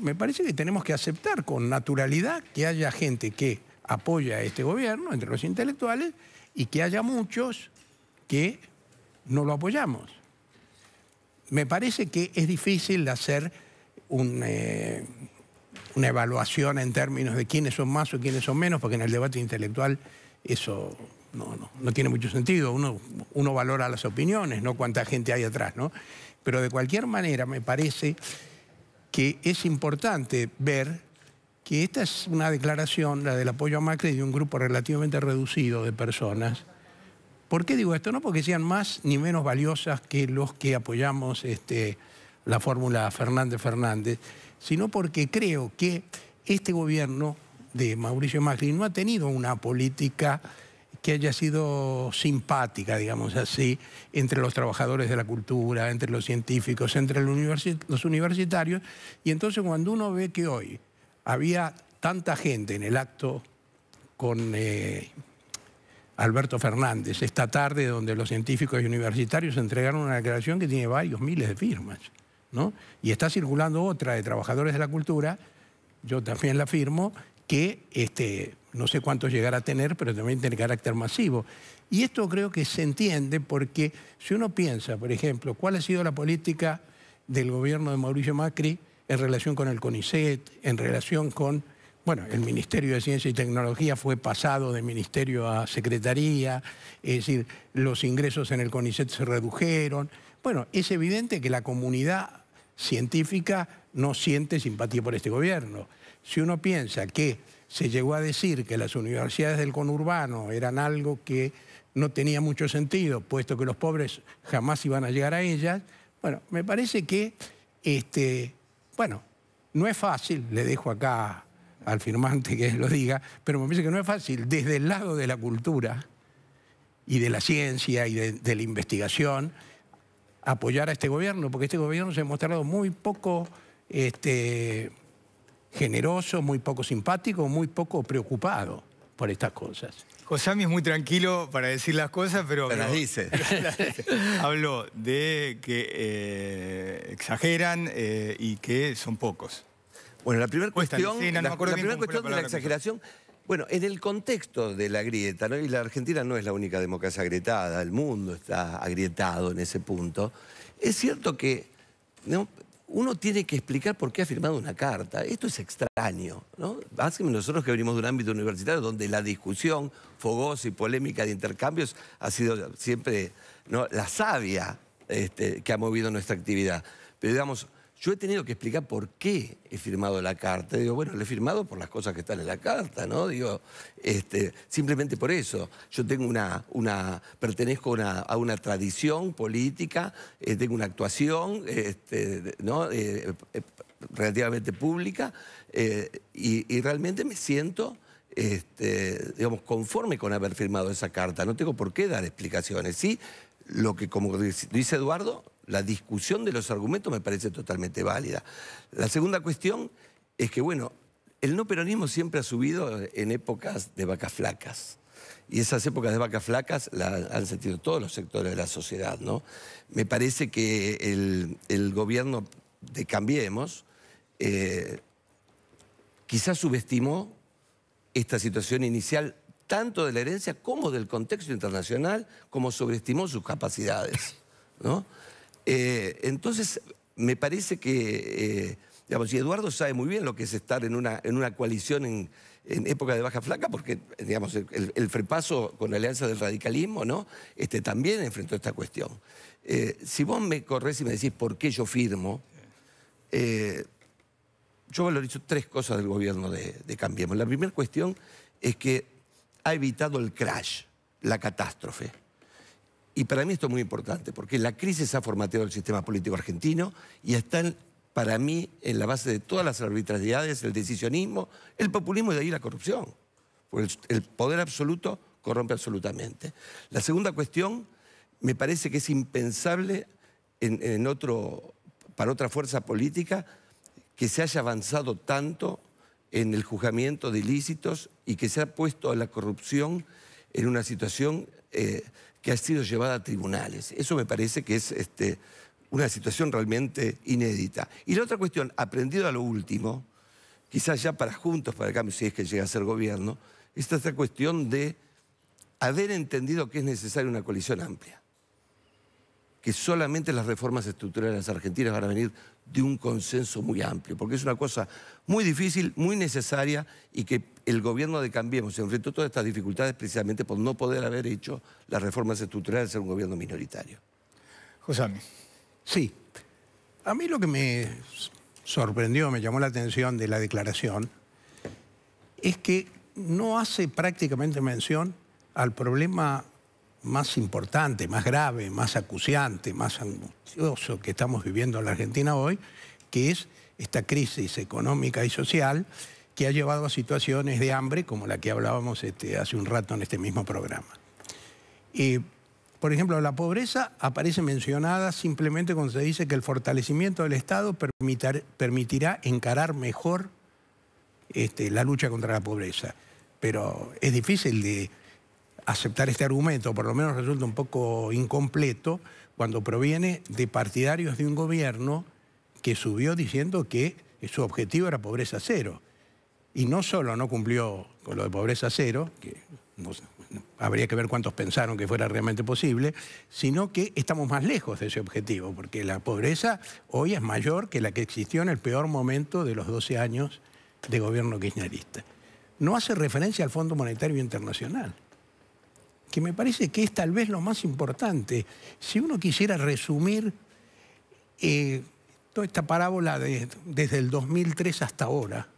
me parece que tenemos que aceptar con naturalidad que haya gente que apoya a este gobierno, entre los intelectuales, y que haya muchos que no lo apoyamos. Me parece que es difícil hacer eh, una evaluación en términos de quiénes son más o quiénes son menos, porque en el debate intelectual eso no, no, tiene mucho sentido. Uno, uno valora las opiniones, no cuánta gente hay atrás, ¿no? Pero de cualquier manera me parece es importante ver que esta es una declaración, la del apoyo a Macri, de un grupo relativamente reducido de personas. ¿Por qué digo esto? No porque sean más ni menos valiosas que los que apoyamos este, la fórmula Fernández-Fernández, sino porque creo que este gobierno de Mauricio Macri no ha tenido una política que haya sido simpática, digamos así, entre los trabajadores de la cultura, entre los científicos, entre los universitarios. Y entonces cuando uno ve que hoy había tanta gente en el acto con eh, Alberto Fernández, esta tarde donde los científicos y universitarios entregaron una declaración que tiene varios miles de firmas, ¿no? y está circulando otra de trabajadores de la cultura, yo también la firmo, que este, no sé cuántos llegará a tener, pero también tiene carácter masivo. Y esto creo que se entiende porque si uno piensa, por ejemplo, cuál ha sido la política del gobierno de Mauricio Macri en relación con el CONICET, en relación con, bueno, el Ministerio de Ciencia y Tecnología fue pasado de ministerio a secretaría, es decir, los ingresos en el CONICET se redujeron. Bueno, es evidente que la comunidad científica no siente simpatía por este gobierno. Si uno piensa que se llegó a decir que las universidades del conurbano eran algo que no tenía mucho sentido, puesto que los pobres jamás iban a llegar a ellas. Bueno, me parece que, este, bueno, no es fácil, le dejo acá al firmante que lo diga, pero me parece que no es fácil desde el lado de la cultura y de la ciencia y de, la investigación apoyar a este gobierno, porque este gobierno se ha mostrado muy poco este, generoso, muy poco simpático, muy poco preocupado por estas cosas. Josami es muy tranquilo para decir las cosas, pero... las dice. Habló de que eh, exageran eh, y que son pocos. Bueno, la primera cuestión, la, no cuestión de la exageración... Bueno, en el contexto de la grieta, ¿no? y la Argentina no es la única democracia agrietada, el mundo está agrietado en ese punto, es cierto que ¿no? uno tiene que explicar por qué ha firmado una carta. Esto es extraño, ¿no? nosotros que venimos de un ámbito universitario donde la discusión fogosa y polémica de intercambios ha sido siempre la savia este, que ha movido nuestra actividad. Pero digamos, yo he tenido que explicar por qué he firmado la carta. Digo, bueno, la he firmado por las cosas que están en la carta, ¿no? Digo, este, simplemente por eso. Yo tengo una, una pertenezco a una tradición política, eh, tengo una actuación, este, ¿no? Eh, eh, relativamente pública y, realmente me siento... Este, digamos, conforme con haber firmado esa carta. No tengo por qué dar explicaciones. Sí, lo que, como dice Eduardo, la discusión de los argumentos me parece totalmente válida. La segunda cuestión es que, bueno, el no peronismo siempre ha subido en épocas de vacas flacas. Y esas épocas de vacas flacas las han sentido todos los sectores de la sociedad, ¿no? Me parece que el, gobierno de Cambiemos eh, quizás subestimó esta situación inicial tanto de la herencia como del contexto internacional, como sobreestimó sus capacidades, ¿no? Eh, entonces, me parece que, eh, digamos, y Eduardo sabe muy bien lo que es estar en una, en una coalición en, época de baja flaca, porque, digamos, el, frepaso con la alianza del radicalismo, ¿no? Este, también enfrentó esta cuestión. Eh, si vos me corres y me decís por qué yo firmo, yo valorizo tres cosas del gobierno de, de Cambiemos. La primera cuestión es que ha evitado el crash, la catástrofe. Y para mí esto es muy importante, porque la crisis ha formateado el sistema político argentino y está, para mí, en la base de todas las arbitrariedades, el decisionismo, el populismo y de ahí la corrupción. Porque el, poder absoluto corrompe absolutamente. La segunda cuestión, me parece que es impensable en, otro, para otra fuerza política que se haya avanzado tanto en el juzgamiento de ilícitos y que se ha puesto a la corrupción en una situación... Eh, que ha sido llevada a tribunales. Eso me parece que es este, una situación realmente inédita. Y la otra cuestión, aprendido a lo último, quizás ya para juntos, para el cambio, si es que llega a ser gobierno, es esta cuestión de haber entendido que es necesaria una coalición amplia que solamente las reformas estructurales argentinas van a venir de un consenso muy amplio, porque es una cosa muy difícil, muy necesaria y que el gobierno de Cambiemos enfrentó todas estas dificultades precisamente por no poder haber hecho las reformas estructurales en un gobierno minoritario. José, sí. A mí lo que me sorprendió, me llamó la atención de la declaración, es que no hace prácticamente mención al problema más importante, más grave, más acuciante, más angustioso que estamos viviendo en la Argentina hoy, que es esta crisis económica y social que ha llevado a situaciones de hambre como la que hablábamos este, hace un rato en este mismo programa. Y, por ejemplo, la pobreza aparece mencionada simplemente cuando se dice que el fortalecimiento del Estado permitirá encarar mejor este, la lucha contra la pobreza. Pero es difícil de aceptar este argumento, por lo menos resulta un poco incompleto, cuando proviene de partidarios de un gobierno que subió diciendo que su objetivo era pobreza cero. Y no solo no cumplió con lo de pobreza cero, que habría que ver cuántos pensaron que fuera realmente posible, sino que estamos más lejos de ese objetivo, porque la pobreza hoy es mayor que la que existió en el peor momento de los 12 años de gobierno kirchnerista. No hace referencia al Fondo Monetario Internacional que me parece que es tal vez lo más importante. Si uno quisiera resumir eh, toda esta parábola desde el 2003 hasta ahora,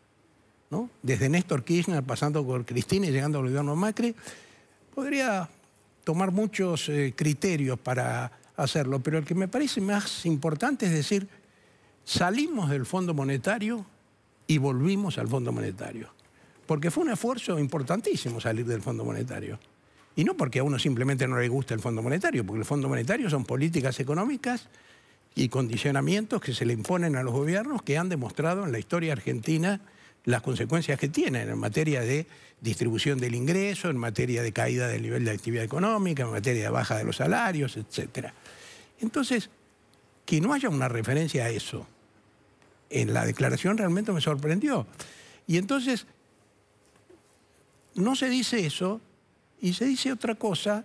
¿no? desde Néstor Kirchner, pasando por Cristina y llegando a gobierno Macri, podría tomar muchos eh, criterios para hacerlo, pero el que me parece más importante es decir, salimos del Fondo Monetario y volvimos al Fondo Monetario, porque fue un esfuerzo importantísimo salir del Fondo Monetario. Y no porque a uno simplemente no le gusta el Fondo Monetario, porque el Fondo Monetario son políticas económicas y condicionamientos que se le imponen a los gobiernos que han demostrado en la historia argentina las consecuencias que tienen en materia de distribución del ingreso, en materia de caída del nivel de actividad económica, en materia de baja de los salarios, etc. Entonces, que no haya una referencia a eso en la declaración realmente me sorprendió. Y entonces, no se dice eso y se dice otra cosa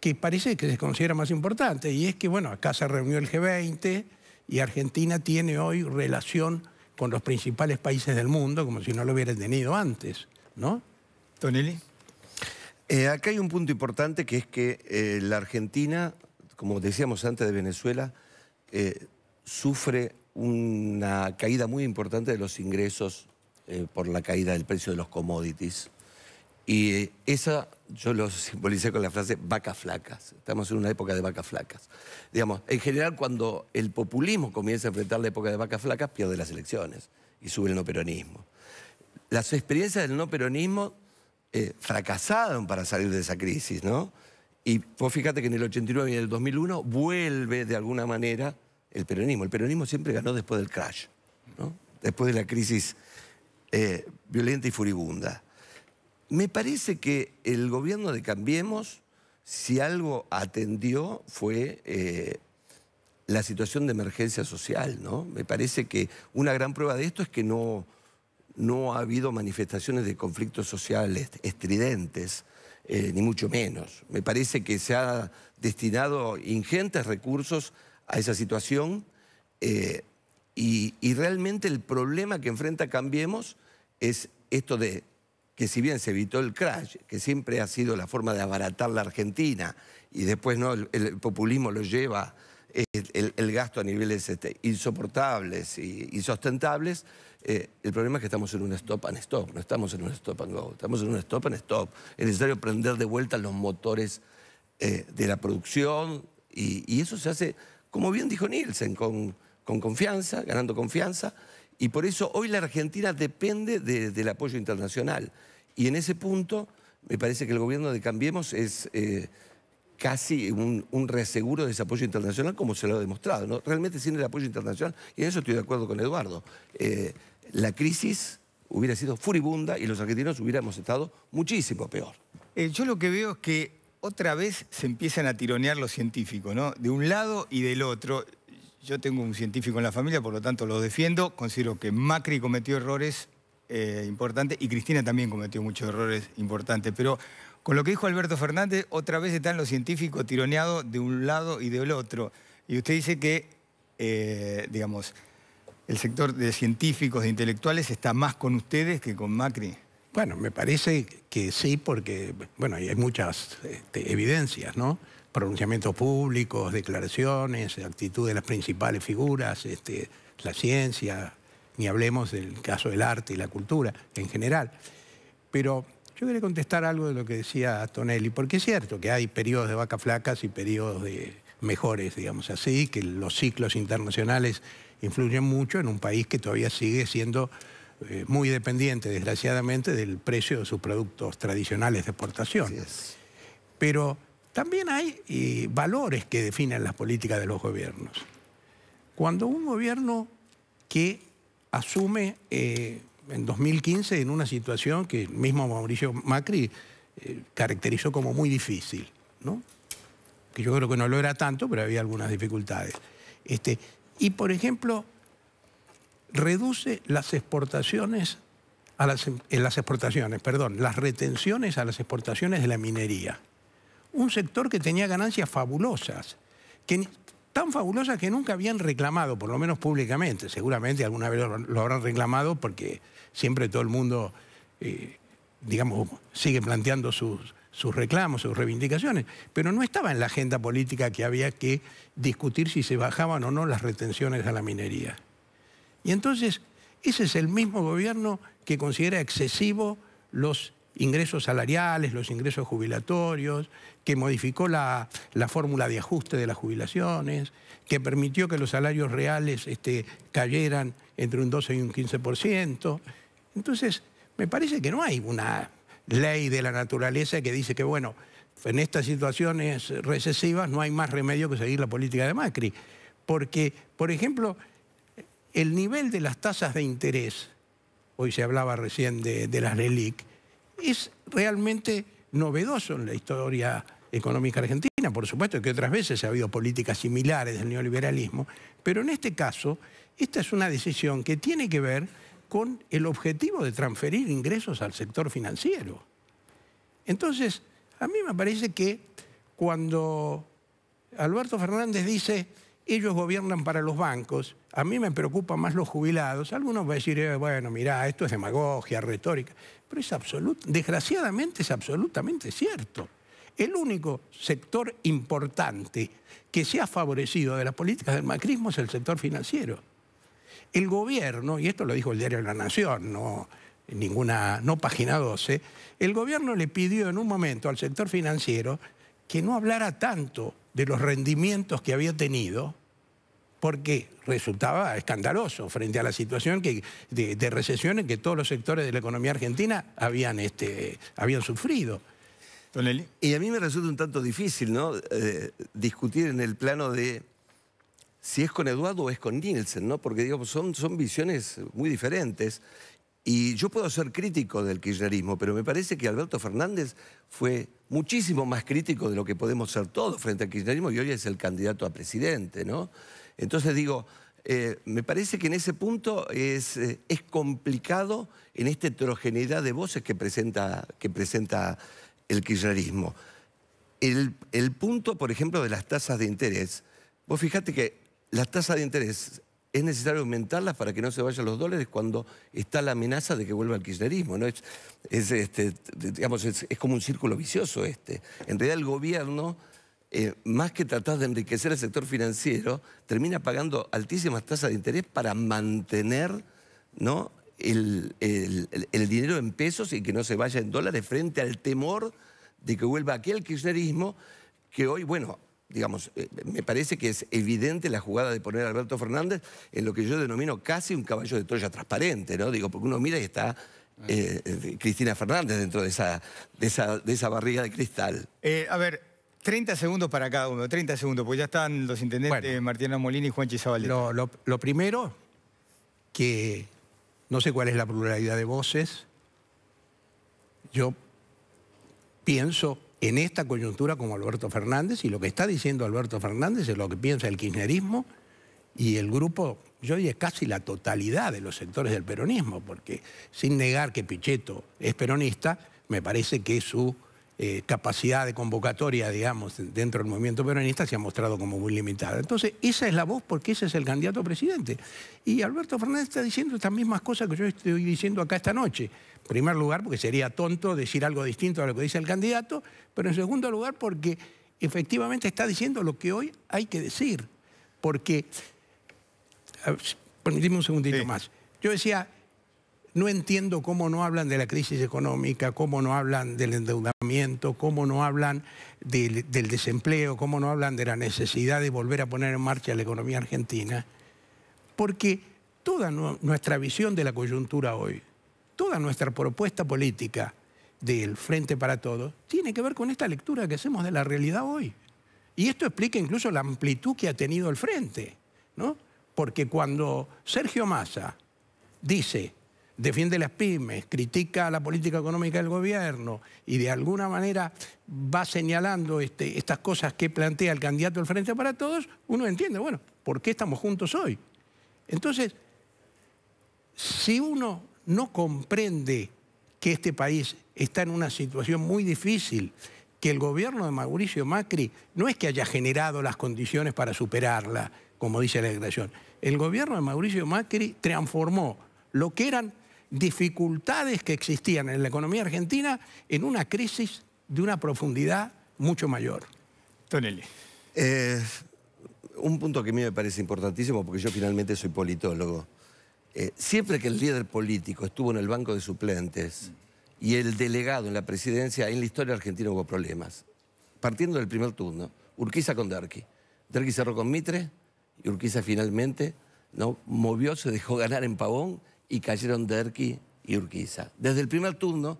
que parece que se considera más importante, y es que, bueno, acá se reunió el G20 y Argentina tiene hoy relación con los principales países del mundo, como si no lo hubiera tenido antes, ¿no? Tonelli. Eh, acá hay un punto importante que es que eh, la Argentina, como decíamos antes de Venezuela, eh, sufre una caída muy importante de los ingresos por la caída del precio de los commodities. Y eh, esa yo lo simbolicé con la frase vacas flacas. Estamos en una época de vacas flacas. Digamos, en general cuando el populismo comienza a enfrentar la época de vacas flacas, pierde las elecciones y sube el no peronismo. Las experiencias del no peronismo eh, fracasaron para salir de esa crisis, Y vos fíjate que en el 89 y en el 2001 vuelve de alguna manera el peronismo. El peronismo siempre ganó después del crash, ¿no? Después de la crisis eh, violenta y furibunda. Me parece que el gobierno de Cambiemos, si algo atendió, fue eh, la situación de emergencia social, ¿no? Me parece que una gran prueba de esto es que no, no ha habido manifestaciones de conflictos sociales estridentes, eh, ni mucho menos. Me parece que se ha destinado ingentes recursos a esa situación eh, y realmente el problema que enfrenta Cambiemos es esto de que si bien se evitó el crash, que siempre ha sido la forma de abaratar la Argentina, y después no, el, populismo lo lleva eh, el, gasto a niveles este, insoportables y insostentables, eh, el problema es que estamos en un stop and stop, no estamos en un stop and go, estamos en un stop and stop. Es necesario prender de vuelta los motores eh, de la producción y, eso se hace, como bien dijo Nielsen, con, confianza, ganando confianza, y por eso hoy la Argentina depende del apoyo internacional. Y en ese punto, me parece que el gobierno de Cambiemos es eh, casi un, reaseguro de ese apoyo internacional, como se lo ha demostrado. ¿no? Realmente sin el apoyo internacional, y en eso estoy de acuerdo con Eduardo, eh, la crisis hubiera sido furibunda y los argentinos hubiéramos estado muchísimo peor. Eh, yo lo que veo es que otra vez se empiezan a tironear los científicos, ¿no? De un lado y del otro. Yo tengo un científico en la familia, por lo tanto lo defiendo. Considero que Macri cometió errores eh, importante y Cristina también cometió muchos errores importantes, pero con lo que dijo Alberto Fernández, otra vez están los científicos tironeados de un lado y del otro. Y usted dice que, eh, digamos, el sector de científicos, de intelectuales, está más con ustedes que con Macri. Bueno, me parece que sí, porque bueno, hay muchas este, evidencias, ¿no? Pronunciamientos públicos, declaraciones, actitudes... de las principales figuras, este, la ciencia, ni hablemos del caso del arte y la cultura en general. Pero yo quería contestar algo de lo que decía Tonelli, porque es cierto que hay periodos de vacas flacas y periodos de mejores, digamos así, que los ciclos internacionales influyen mucho en un país que todavía sigue siendo eh, muy dependiente, desgraciadamente, del precio de sus productos tradicionales de exportación. Pero también hay eh, valores que definen las políticas de los gobiernos. Cuando un gobierno que asume eh, en 2015 en una situación que el mismo Mauricio Macri eh, caracterizó como muy difícil, ¿no? que yo creo que no lo era tanto, pero había algunas dificultades. Este, y, por ejemplo, reduce las exportaciones a las, exportaciones, perdón, las retenciones a las exportaciones de la minería. Un sector que tenía ganancias fabulosas, tan fabulosa que nunca habían reclamado, por lo menos públicamente. Seguramente alguna vez lo habrán reclamado porque siempre todo el mundo, eh, digamos, sigue planteando sus, sus reclamos, sus reivindicaciones, pero no estaba en la agenda política que había que discutir si se bajaban o no las retenciones a la minería. Y entonces, ese es el mismo gobierno que considera excesivo los ingresos salariales, los ingresos jubilatorios, que modificó la, fórmula de ajuste de las jubilaciones, que permitió que los salarios reales este, cayeran entre un 12 y un 15%. Entonces, me parece que no hay una ley de la naturaleza que dice que, bueno, en estas situaciones recesivas no hay más remedio que seguir la política de Macri. Porque, por ejemplo, el nivel de las tasas de interés, hoy se hablaba recién de, de las RELIC, es realmente novedoso en la historia económica argentina, por supuesto que otras veces ha habido políticas similares del neoliberalismo, pero en este caso, esta es una decisión que tiene que ver con el objetivo de transferir ingresos al sector financiero. Entonces, a mí me parece que cuando Alberto Fernández dice, ellos gobiernan para los bancos, a mí me preocupan más los jubilados, algunos van a decir, eh, bueno, mira esto es demagogia, retórica, pero es absoluto, desgraciadamente es absolutamente cierto el único sector importante que se ha favorecido de las políticas del macrismo es el sector financiero. El gobierno, y esto lo dijo el diario La Nación, no, ninguna, no página 12, el gobierno le pidió en un momento al sector financiero que no hablara tanto de los rendimientos que había tenido, porque resultaba escandaloso frente a la situación de, recesión en que todos los sectores de la economía argentina habían este, sufrido. Y a mí me resulta un tanto difícil, ¿no? Eh, discutir en el plano de si es con Eduardo o es con Nielsen, ¿no? Porque digo, son, son visiones muy diferentes. Y yo puedo ser crítico del kirchnerismo, pero me parece que Alberto Fernández fue muchísimo más crítico de lo que podemos ser todos frente al kirchnerismo y hoy es el candidato a presidente, ¿no? Entonces digo, eh, me parece que en ese punto es, eh, es complicado en esta heterogeneidad de voces que presenta, que presenta el kirchnerismo. El, punto, por ejemplo, de las tasas de interés, vos fijate que las tasas de interés es necesario aumentarlas para que no se vayan los dólares cuando está la amenaza de que vuelva el kirchnerismo. ¿no? Es, es este, digamos, es, como un círculo vicioso este. En realidad el gobierno, eh, más que tratar de enriquecer el sector financiero, termina pagando altísimas tasas de interés para mantener ¿no? el, el, dinero en pesos y que no se vaya en dólares frente al temor de que vuelva aquel kirchnerismo que hoy, bueno, digamos, eh, me parece que es evidente la jugada de poner a Alberto Fernández en lo que yo denomino casi un caballo de Troya transparente, ¿no? Digo, porque uno mira y está ah. eh, eh, Cristina Fernández dentro de esa, de esa, barriga de cristal. a ver, 30 segundos para cada uno, 30 segundos, porque ya están los intendentes Martina Molina y Juan Chizabaleta. Lo, lo primero, que no sé cuál es la pluralidad de voces. Yo pienso en esta coyuntura como Alberto Fernández y lo que está diciendo Alberto Fernández es lo que piensa el kirchnerismo y el grupo, yo diría casi la totalidad de los sectores del peronismo, porque sin negar que Pichetto es peronista, me parece que su eh, capacidad de convocatoria, digamos, dentro del movimiento peronista se ha mostrado como muy limitada. Entonces, esa es la voz porque ese es el candidato a presidente. Y Alberto Fernández está diciendo estas mismas cosas que yo estoy diciendo acá esta noche. En primer lugar, porque sería tonto decir algo distinto a lo que dice el candidato, pero en segundo lugar, porque efectivamente está diciendo lo que hoy hay que decir. Porque, permíteme un segundito más. Yo decía, no entiendo cómo no hablan de la crisis económica, cómo no hablan del endeudamiento, cómo no hablan del, desempleo, cómo no hablan de la necesidad de volver a poner en marcha la economía argentina, porque toda nuestra visión de la coyuntura hoy, toda nuestra propuesta política del Frente para Todos, tiene que ver con esta lectura que hacemos de la realidad hoy. Y esto explica incluso la amplitud que ha tenido el Frente, Porque cuando Sergio Massa dice defiende las pymes, critica la política económica del gobierno y de alguna manera va señalando este, estas cosas que plantea el candidato del Frente para Todos, uno entiende, bueno, ¿por qué estamos juntos hoy? Entonces, si uno no comprende que este país está en una situación muy difícil, que el gobierno de Mauricio Macri no es que haya generado las condiciones para superarla, como dice la declaración. El gobierno de Mauricio Macri transformó lo que eran dificultades que existían en la economía argentina en una crisis de una profundidad mucho mayor. Tonelli. Eh, un punto que a mí me parece importantísimo, porque yo finalmente soy politólogo. Eh, siempre que el líder político estuvo en el banco de suplentes y el delegado en la presidencia, en la historia argentina hubo problemas. Partiendo del primer turno, Urquiza con Derqui. Derqui cerró con Mitre y Urquiza finalmente ¿no? movió, se dejó ganar en Pavón y cayeron Derqui y Urquiza. Desde el primer turno,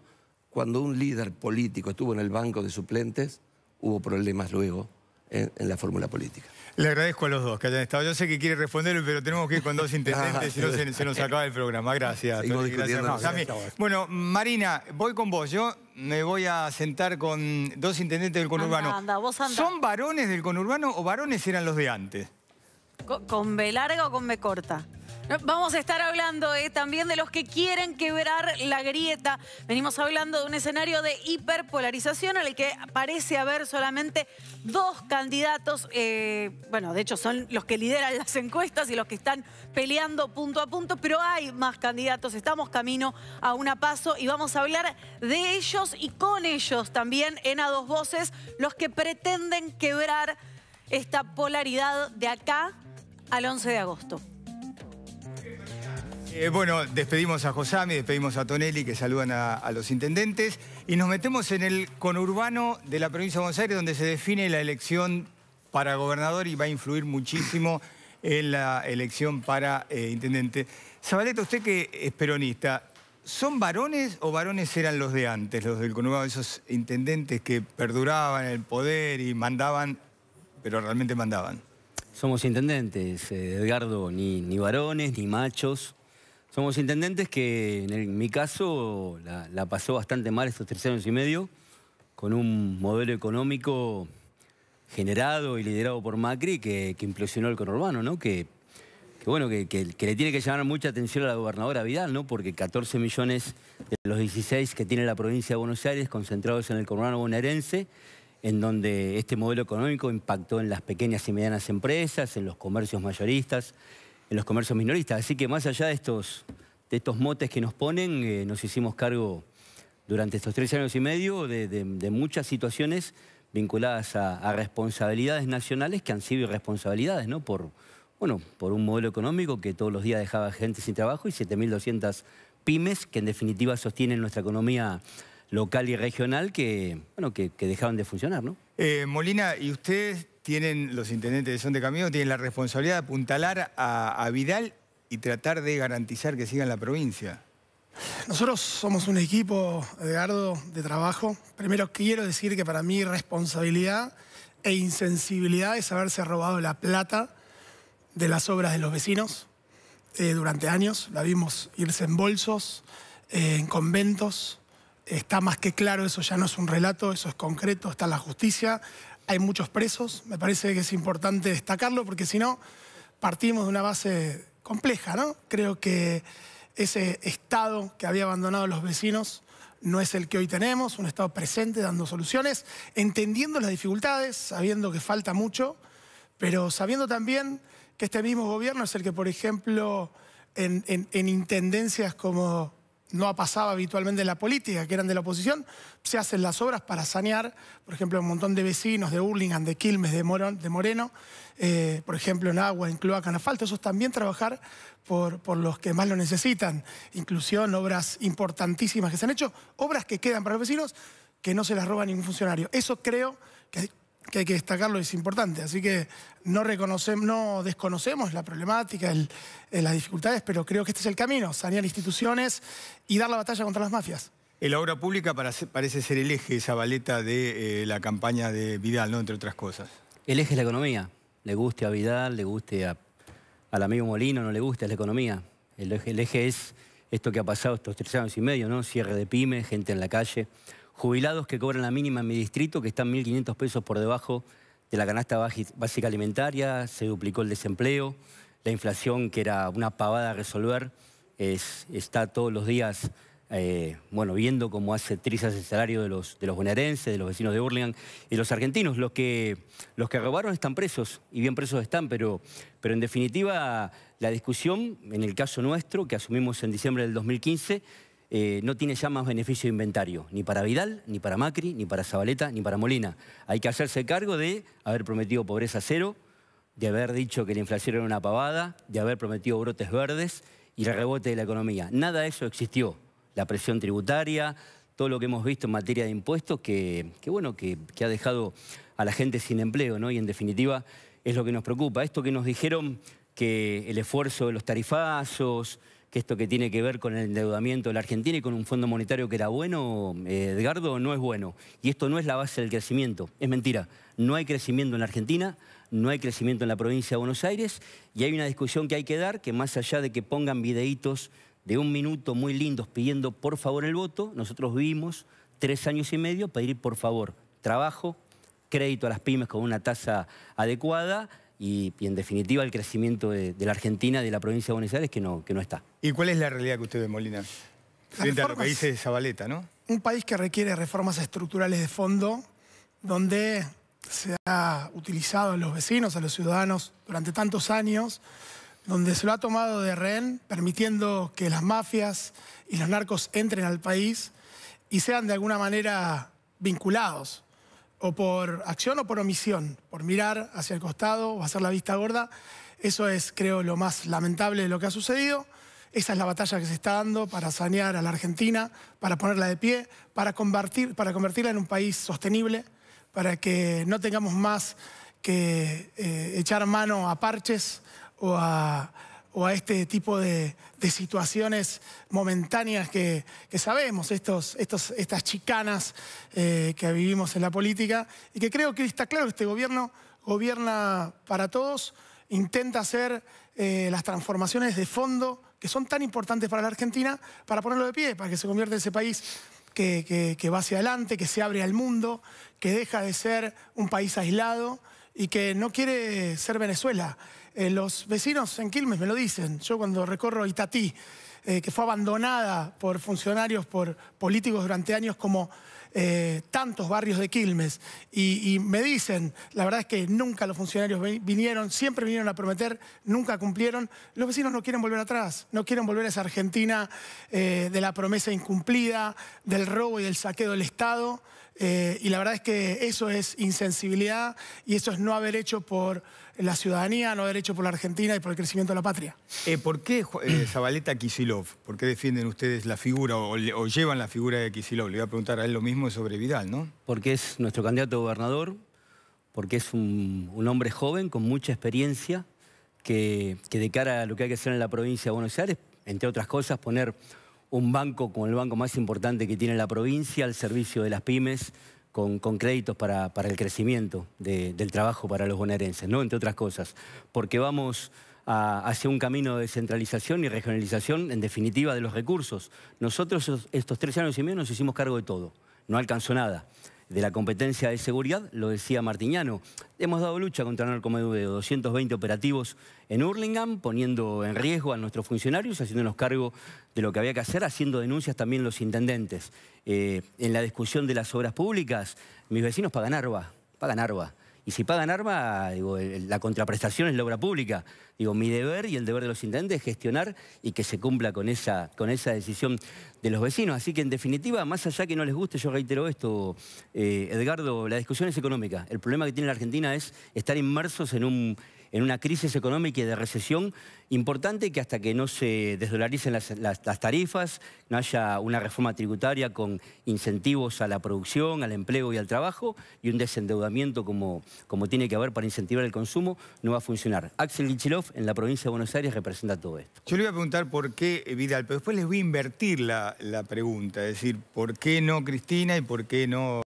cuando un líder político estuvo en el banco de suplentes, hubo problemas luego en, la fórmula política. Le agradezco a los dos que hayan estado. Yo sé que quiere responderlo, pero tenemos que ir con dos intendentes, si no se, nos acaba el programa. Gracias. bueno, Marina, voy con vos. Yo me voy a sentar con dos intendentes del conurbano. ¿Son varones del conurbano o varones eran los de antes? ¿Con, con B larga o con B corta? Vamos a estar hablando eh, también de los que quieren quebrar la grieta. Venimos hablando de un escenario de hiperpolarización en el que parece haber solamente dos candidatos. Eh, bueno, de hecho son los que lideran las encuestas y los que están peleando punto a punto, pero hay más candidatos. Estamos camino a una paso y vamos a hablar de ellos y con ellos también en A Dos Voces, los que pretenden quebrar esta polaridad de acá al 11 de agosto. Eh, bueno, despedimos a Josami, despedimos a Tonelli, que saludan a, los intendentes. Y nos metemos en el conurbano de la provincia de Buenos Aires, donde se define la elección para gobernador y va a influir muchísimo en la elección para eh, intendente. Zabaleta, usted que es peronista, ¿son varones o varones eran los de antes, los del conurbano, esos intendentes que perduraban el poder y mandaban, pero realmente mandaban? Somos intendentes, eh, Edgardo, ni varones, ni machos, somos intendentes que, en, mi caso, la, pasó bastante mal estos tres años y medio, con un modelo económico generado y liderado por Macri que, que implosionó el conurbano, ¿no? Que, bueno, que, le tiene que llamar mucha atención a la gobernadora Vidal, ¿no? Porque 14 millones de los 16 que tiene la provincia de Buenos Aires concentrados en el conurbano bonaerense, en donde este modelo económico impactó en las pequeñas y medianas empresas, en los comercios mayoristas, en los comercios minoristas. Así que más allá de estos, de estos motes que nos ponen, eh, nos hicimos cargo durante estos tres años y medio de, muchas situaciones vinculadas a, responsabilidades nacionales que han sido irresponsabilidades, ¿no? Por, bueno, por un modelo económico que todos los días dejaba gente sin trabajo y 7.200 pymes que en definitiva sostienen nuestra economía local y regional que, bueno, que, de funcionar, ¿no? Eh, Molina, ¿y ustedes tienen los intendentes de Son de Camino tienen la responsabilidad de apuntalar a, Vidal y tratar de garantizar que siga en la provincia. Nosotros somos un equipo, Edgardo, de trabajo. Primero quiero decir que para mí responsabilidad e insensibilidad es haberse robado la plata de las obras de los vecinos eh, durante años. La vimos irse en bolsos, eh, en conventos. Está más que claro, eso ya no es un relato, eso es concreto, está la justicia. Hay muchos presos, me parece que es importante destacarlo porque si no, partimos de una base compleja, ¿no? Creo que ese Estado que había abandonado a los vecinos no es el que hoy tenemos, un Estado presente dando soluciones, entendiendo las dificultades, sabiendo que falta mucho, pero sabiendo también que este mismo gobierno es el que, por ejemplo, en, en intendencias como no ha pasado habitualmente en la política, que eran de la oposición, se hacen las obras para sanear, por ejemplo, un montón de vecinos de Hurlingham, de Quilmes, de, de Moreno, eh, por ejemplo, en agua, en cloaca, en asfalto, eso es también trabajar por, por, los que más lo necesitan, inclusión, obras importantísimas que se han hecho, obras que quedan para los vecinos, que no se las roba ningún funcionario. Eso creo que que hay que destacarlo, es importante. Así que no, reconocemos, no desconocemos la problemática, eh, las dificultades, pero creo que este es el camino, sanear instituciones y dar la batalla contra las mafias. La obra pública parece ser el eje, esa baleta de eh, la campaña de Vidal, ¿no? entre otras cosas. El eje es la economía. Le guste a Vidal, le guste a, al amigo Molino, no le gusta, es la economía. El eje, es esto que ha pasado estos tres años y medio, ¿no? Cierre de pymes, gente en la calle jubilados que cobran la mínima en mi distrito, que están 1.500 pesos por debajo de la canasta básica alimentaria, se duplicó el desempleo, la inflación, que era una pavada a resolver, es, está todos los días eh, bueno, viendo cómo hace trizas el salario de los, de los bonaerenses, de los vecinos de Urlingan y los argentinos. Los que, los que robaron están presos, y bien presos están, pero, pero en definitiva la discusión, en el caso nuestro, que asumimos en diciembre del 2015, eh, no tiene ya más beneficio de inventario, ni para Vidal, ni para Macri, ni para Zabaleta, ni para Molina. Hay que hacerse cargo de haber prometido pobreza cero, de haber dicho que la inflación era una pavada, de haber prometido brotes verdes y el rebote de la economía. Nada de eso existió. La presión tributaria, todo lo que hemos visto en materia de impuestos, que, bueno, que, que, ha dejado a la gente sin empleo, ¿no? Y en definitiva es lo que nos preocupa. Esto que nos dijeron que el esfuerzo de los tarifazos, que esto que tiene que ver con el endeudamiento de la Argentina y con un fondo monetario que era bueno, eh, Edgardo, no es bueno. Y esto no es la base del crecimiento. Es mentira. No hay crecimiento en la Argentina, no hay crecimiento en la provincia de Buenos Aires y hay una discusión que hay que dar que más allá de que pongan videitos de un minuto muy lindos pidiendo por favor el voto, nosotros vivimos tres años y medio pedir por favor trabajo, crédito a las pymes con una tasa adecuada y, en definitiva el crecimiento de, la Argentina, de la provincia de Buenos Aires, que no, que no está. ¿Y cuál es la realidad que usted ve, Molina? que Un país que requiere reformas estructurales de fondo, donde se ha utilizado a los vecinos, a los ciudadanos, durante tantos años, donde se lo ha tomado de rehén, permitiendo que las mafias y los narcos entren al país y sean de alguna manera vinculados o por acción o por omisión, por mirar hacia el costado o hacer la vista gorda. Eso es, creo, lo más lamentable de lo que ha sucedido. Esa es la batalla que se está dando para sanear a la Argentina, para ponerla de pie, para, convertir, para convertirla en un país sostenible, para que no tengamos más que eh, echar mano a parches o a o a este tipo de, situaciones momentáneas que, sabemos, estos, estos, estas chicanas eh, que vivimos en la política, y que creo que está claro, este gobierno gobierna para todos, intenta hacer eh, las transformaciones de fondo que son tan importantes para la Argentina, para ponerlo de pie, para que se convierta en ese país que, que, va hacia adelante, que se abre al mundo, que deja de ser un país aislado y que no quiere ser Venezuela. Eh, los vecinos en Quilmes me lo dicen. Yo cuando recorro Itatí, eh, que fue abandonada por funcionarios, por políticos durante años como eh, tantos barrios de Quilmes. Y, me dicen, la verdad es que nunca los funcionarios vinieron, siempre vinieron a prometer, nunca cumplieron. Los vecinos no quieren volver atrás, no quieren volver a esa Argentina de la promesa incumplida, del robo y del saqueo del Estado. y la verdad es que eso es insensibilidad y eso es no haber hecho por la ciudadanía, no derecho por la Argentina y por el crecimiento de la patria. Eh, ¿Por qué eh, Zabaleta Kisilov? ¿Por qué defienden ustedes la figura o, llevan la figura de Kisilov? Le voy a preguntar a él lo mismo sobre Vidal, ¿no? Porque es nuestro candidato a gobernador, porque es un, hombre joven con mucha experiencia que, que de cara a lo que hay que hacer en la provincia de Buenos Aires, entre otras cosas, poner un banco como el banco más importante que tiene la provincia, al servicio de las pymes, con, créditos para, el crecimiento del trabajo para los bonaerenses, ¿no? entre otras cosas, porque vamos hacia un camino de descentralización y regionalización, en definitiva, de los recursos. Nosotros estos tres años y medio nos hicimos cargo de todo, no alcanzó nada de la competencia de seguridad, lo decía Martiñano. Hemos dado lucha contra el de 220 operativos en Hurlingham, poniendo en riesgo a nuestros funcionarios, haciéndonos cargo de lo que había que hacer, haciendo denuncias también los intendentes. Eh, en la discusión de las obras públicas, mis vecinos pagan arba, pagan arba. Y si pagan arba, la contraprestación es la obra pública. Digo, mi deber y el deber de los intendentes es gestionar y que se cumpla con esa, con esa decisión de los vecinos. Así que, en definitiva, más allá que no les guste, yo reitero esto, eh, Edgardo, la discusión es económica. El problema que tiene la Argentina es estar inmersos en un en una crisis económica y de recesión importante que hasta que no se desdolaricen las, tarifas, no haya una reforma tributaria con incentivos a la producción, al empleo y al trabajo y un desendeudamiento como, como tiene que haber para incentivar el consumo, no va a funcionar. Axel Gichilov en la provincia de Buenos Aires representa todo esto. Yo le voy a preguntar por qué Vidal, pero después les voy a invertir la, la pregunta, es decir, ¿por qué no Cristina y por qué no...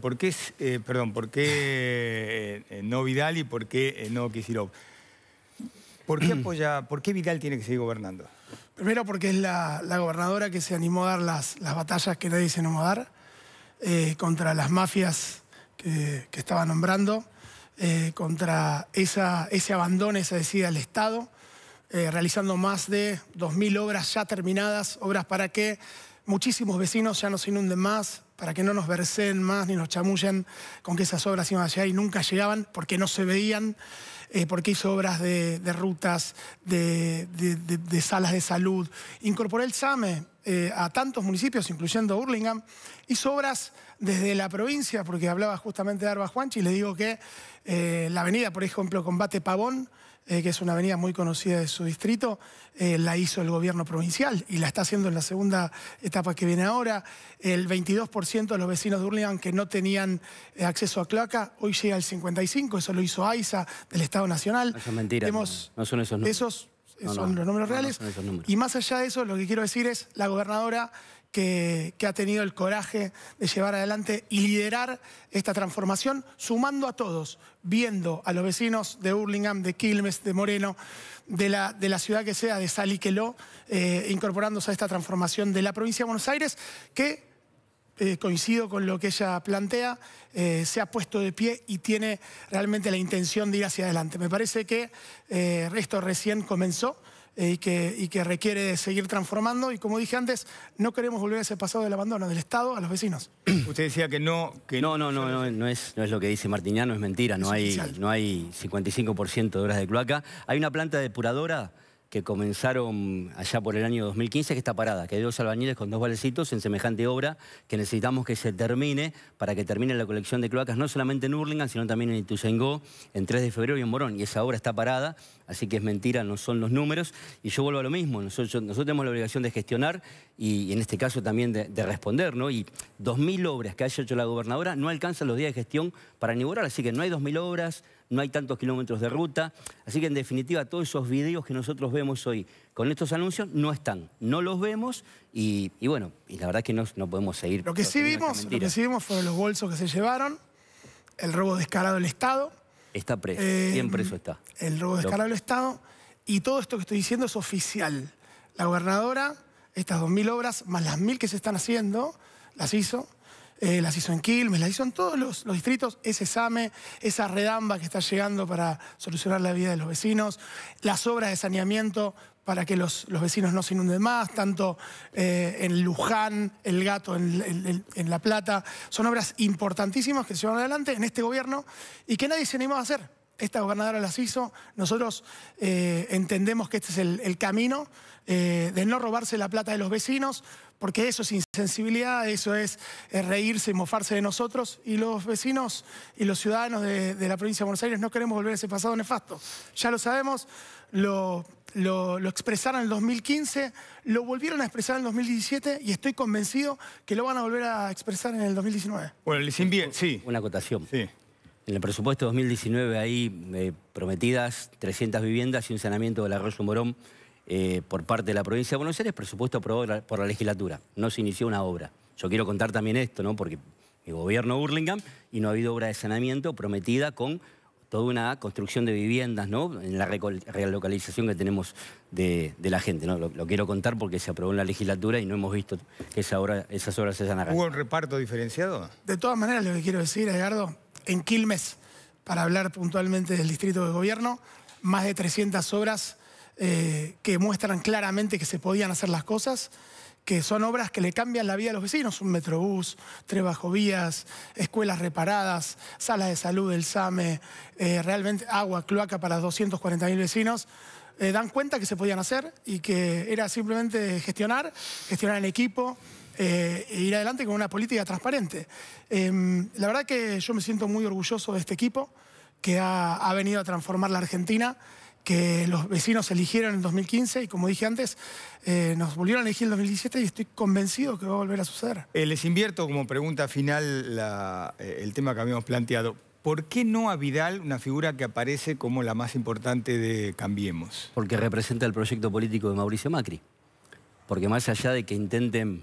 ¿Por qué, eh, perdón, ¿por eh, eh, no Vidal y por qué no Kisilov? ¿Por qué, ¿Por Vidal tiene que seguir gobernando? Primero porque es la, gobernadora que se animó a dar las, batallas que nadie se animó a dar contra las mafias que, estaba nombrando, contra ese abandono, esa decida del Estado, realizando más de 2.000 obras ya terminadas, obras para que muchísimos vecinos ya no se inunden más, para que no nos verseen más ni nos chamullen con que esas obras iban a llegar y nunca llegaban porque no se veían, eh, porque hizo obras de, rutas, de, salas de salud. Incorporó el SAME eh, a tantos municipios, incluyendo Burlingame Hizo obras desde la provincia, porque hablaba justamente de Arba Juanchi, y le digo que eh, la avenida, por ejemplo, Combate Pavón, eh, que es una avenida muy conocida de su distrito, eh, la hizo el gobierno provincial y la está haciendo en la segunda etapa que viene ahora. El 22% de los vecinos de Hurlingham que no tenían eh, acceso a cloaca, hoy llega al 55%, eso lo hizo AISA del Estado Nacional. Eso es mentira, no, son esos números. Esos, son los números reales. Y más allá de eso, lo que quiero decir es, la gobernadora que, ha tenido el coraje de llevar adelante y liderar esta transformación, sumando a todos, viendo a los vecinos de Hurlingham, de Quilmes, de Moreno, de la, ciudad que sea, de Saliqueló, eh, incorporándose a esta transformación de la provincia de Buenos Aires, que eh, coincido con lo que ella plantea, eh, se ha puesto de pie y tiene realmente la intención de ir hacia adelante. Me parece que eh, esto recién comenzó. Eh, y que, y que requiere seguir transformando. Y como dije antes, no queremos volver a ese pasado del abandono del Estado a los vecinos. Usted decía que no... Que no, no, no, no, no, es, no es lo que dice Martiñano, es mentira. No es hay, no hay 55% de horas de cloaca. Hay una planta depuradora que comenzaron allá por el año 2015, que está parada, que hay dos albañiles con dos valecitos en semejante obra que necesitamos que se termine para que termine la colección de cloacas, no solamente en Hurlingham, sino también en Ituzaingó, en 3 de febrero y en Morón. Y esa obra está parada, así que es mentira, no son los números. Y yo vuelvo a lo mismo, nosotros, tenemos la obligación de gestionar y, en este caso también de, responder, ¿no? Y 2.000 obras que haya hecho la gobernadora no alcanzan los días de gestión para inaugurar, así que no hay 2.000 obras, no hay tantos kilómetros de ruta. Así que en definitiva todos esos videos que nosotros vemos hoy con estos anuncios no están, no los vemos y, bueno, y la verdad es que no, podemos seguir. Lo que, sí vimos, lo que fueron los bolsos que se llevaron, el robo descarado del Estado. Está preso, bien eh, preso está. El robo descarado del Estado y todo esto que estoy diciendo es oficial. La gobernadora, estas 2.000 obras, más las 1.000 que se están haciendo, las hizo eh, las hizo en Quilmes, las hizo en todos los, distritos, ese SAME, esa redamba que está llegando para solucionar la vida de los vecinos, las obras de saneamiento para que los, vecinos no se inunden más, tanto eh, en Luján, El Gato, en, La Plata. Son obras importantísimas que se llevan adelante en este gobierno y que nadie se animó a hacer. Esta gobernadora las hizo, nosotros eh, entendemos que este es el camino eh, de no robarse la plata de los vecinos, porque eso es insensibilidad, eso es, eh, reírse y mofarse de nosotros. Y los vecinos y los ciudadanos de, la provincia de Buenos Aires no queremos volver a ese pasado nefasto. Ya lo sabemos, lo, lo, expresaron en el 2015, lo volvieron a expresar en el 2017 y estoy convencido que lo van a volver a expresar en el 2019. Bueno, les bien, sí. Una acotación. Sí. En el presupuesto 2019 hay eh, prometidas 300 viviendas y un saneamiento del arroyo Morón eh, por parte de la provincia de Buenos Aires, presupuesto aprobado por la legislatura. No se inició una obra. Yo quiero contar también esto, ¿no? Porque el gobierno Burlingame y no ha habido obra de saneamiento prometida con toda una construcción de viviendas, ¿no? En la relocalización que tenemos de, la gente, Lo, quiero contar porque se aprobó en la legislatura y no hemos visto que esas obras se hayan ¿Hubo un reparto diferenciado? De todas maneras, lo que quiero decir, Edgardo, en Quilmes, para hablar puntualmente del distrito de gobierno, más de 300 obras eh, que muestran claramente que se podían hacer las cosas, que son obras que le cambian la vida a los vecinos, un metrobús, tres bajovías, escuelas reparadas, salas de salud del SAME, eh, realmente agua, cloaca para 240.000 vecinos. Eh, dan cuenta que se podían hacer y que era simplemente gestionar, gestionar en equipo, e ir adelante con una política transparente. Em, la verdad que yo me siento muy orgulloso de este equipo que ha venido a transformar la Argentina que los vecinos eligieron en 2015 y como dije antes, eh, nos volvieron a elegir en el 2017 y estoy convencido que va a volver a suceder. Eh, les invierto como pregunta final eh, el tema que habíamos planteado. ¿Por qué no a Vidal, una figura que aparece como la más importante de Cambiemos? Porque representa el proyecto político de Mauricio Macri. Porque más allá de que intenten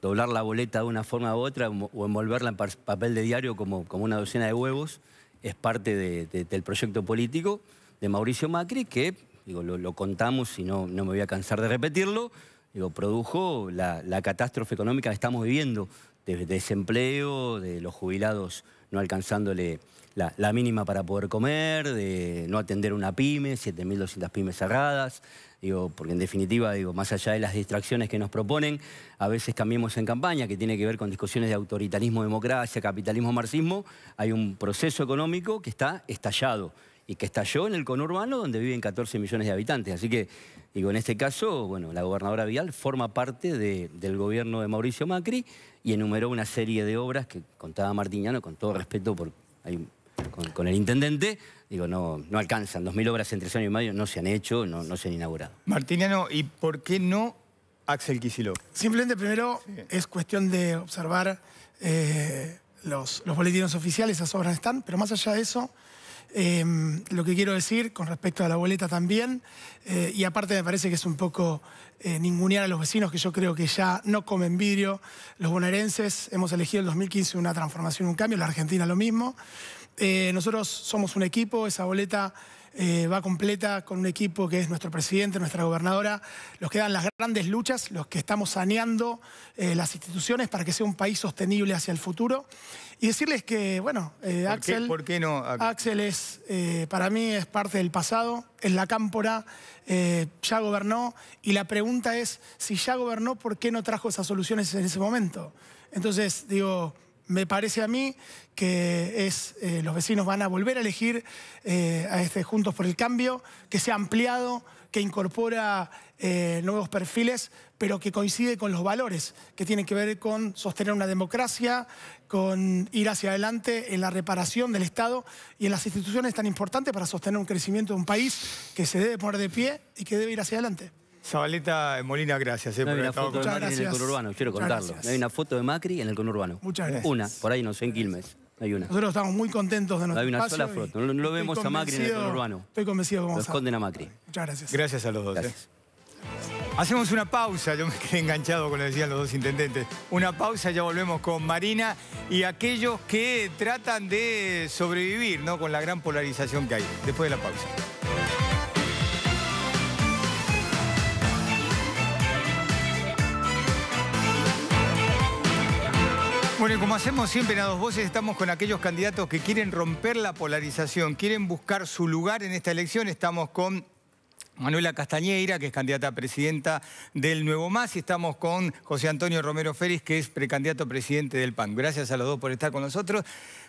doblar la boleta de una forma u otra o envolverla en papel de diario como, una docena de huevos, es parte del proyecto político de Mauricio Macri, que digo, lo, contamos y no, no, me voy a cansar de repetirlo, digo, produjo la, catástrofe económica que estamos viviendo, de desempleo, de los jubilados no alcanzándole la, mínima para poder comer, de no atender una pyme, 7.200 pymes cerradas, digo, porque en definitiva, digo, más allá de las distracciones que nos proponen, a veces cambiemos en campaña, que tiene que ver con discusiones de autoritarismo, democracia, capitalismo, marxismo, hay un proceso económico que está estallado y que estalló en el conurbano donde viven 14 millones de habitantes. Así que, digo, en este caso, bueno, la gobernadora Vial forma parte del gobierno de Mauricio Macri y enumeró una serie de obras que contaba Martiñano, con todo respeto por, con, el intendente, digo, no, no alcanzan. 2.000 obras entre años y medio no se han hecho, no, se han inaugurado. Martiñano, ¿y por qué no Axel Kicillof? Simplemente, primero, es cuestión de observar... Eh, los, los boletines oficiales, esas obras están, pero más allá de eso, Em, lo que quiero decir con respecto a la boleta también, eh, y aparte me parece que es un poco eh, ningunear a los vecinos, que yo creo que ya no comen vidrio. Los bonaerenses hemos elegido el 2015 una transformación, un cambio, la Argentina lo mismo. Eh, nosotros somos un equipo, esa boleta eh, va completa con un equipo que es nuestro presidente, nuestra gobernadora. Los que dan las grandes luchas, los que estamos saneando eh, las instituciones para que sea un país sostenible hacia el futuro. Y decirles que, bueno, eh, Axel... ¿Por qué no? Ah, Axel es, para mí, es parte del pasado, es la cámpora, ya gobernó. Y la pregunta es, si ya gobernó, ¿por qué no trajo esas soluciones en ese momento? Entonces, digo, me parece a mí que es, eh, los vecinos van a volver a elegir eh, a este Juntos por el Cambio, que se ha ampliado, que incorpora eh, nuevos perfiles, pero que coincide con los valores que tienen que ver con sostener una democracia, con ir hacia adelante en la reparación del Estado y en las instituciones tan importantes para sostener un crecimiento de un país que se debe poner de pie y que debe ir hacia adelante. Zabaleta eh, Molina, gracias. Eh, hay una foto de Macri en el conurbano, quiero contarlos. hay una foto de Macri en el conurbano. Muchas gracias. Una, por ahí no sé, en Quilmes. hay una. Nosotros estamos muy contentos de nuestro Hay una sola foto, no, lo vemos a Macri en el conurbano. Estoy convencido vamos lo esconden a Macri. Muchas gracias. Gracias a los dos. Eh. Hacemos una pausa, yo me quedé enganchado con lo que decían los dos intendentes. Una pausa, ya volvemos con Marina y aquellos que tratan de sobrevivir ¿no? con la gran polarización que hay. Después de la pausa. Bueno, como hacemos siempre en A Dos Voces, estamos con aquellos candidatos que quieren romper la polarización, quieren buscar su lugar en esta elección. Estamos con Manuela Castañeira, que es candidata a presidenta del Nuevo Más, y estamos con José Antonio Romero Férez, que es precandidato a presidente del PAN. Gracias a los dos por estar con nosotros.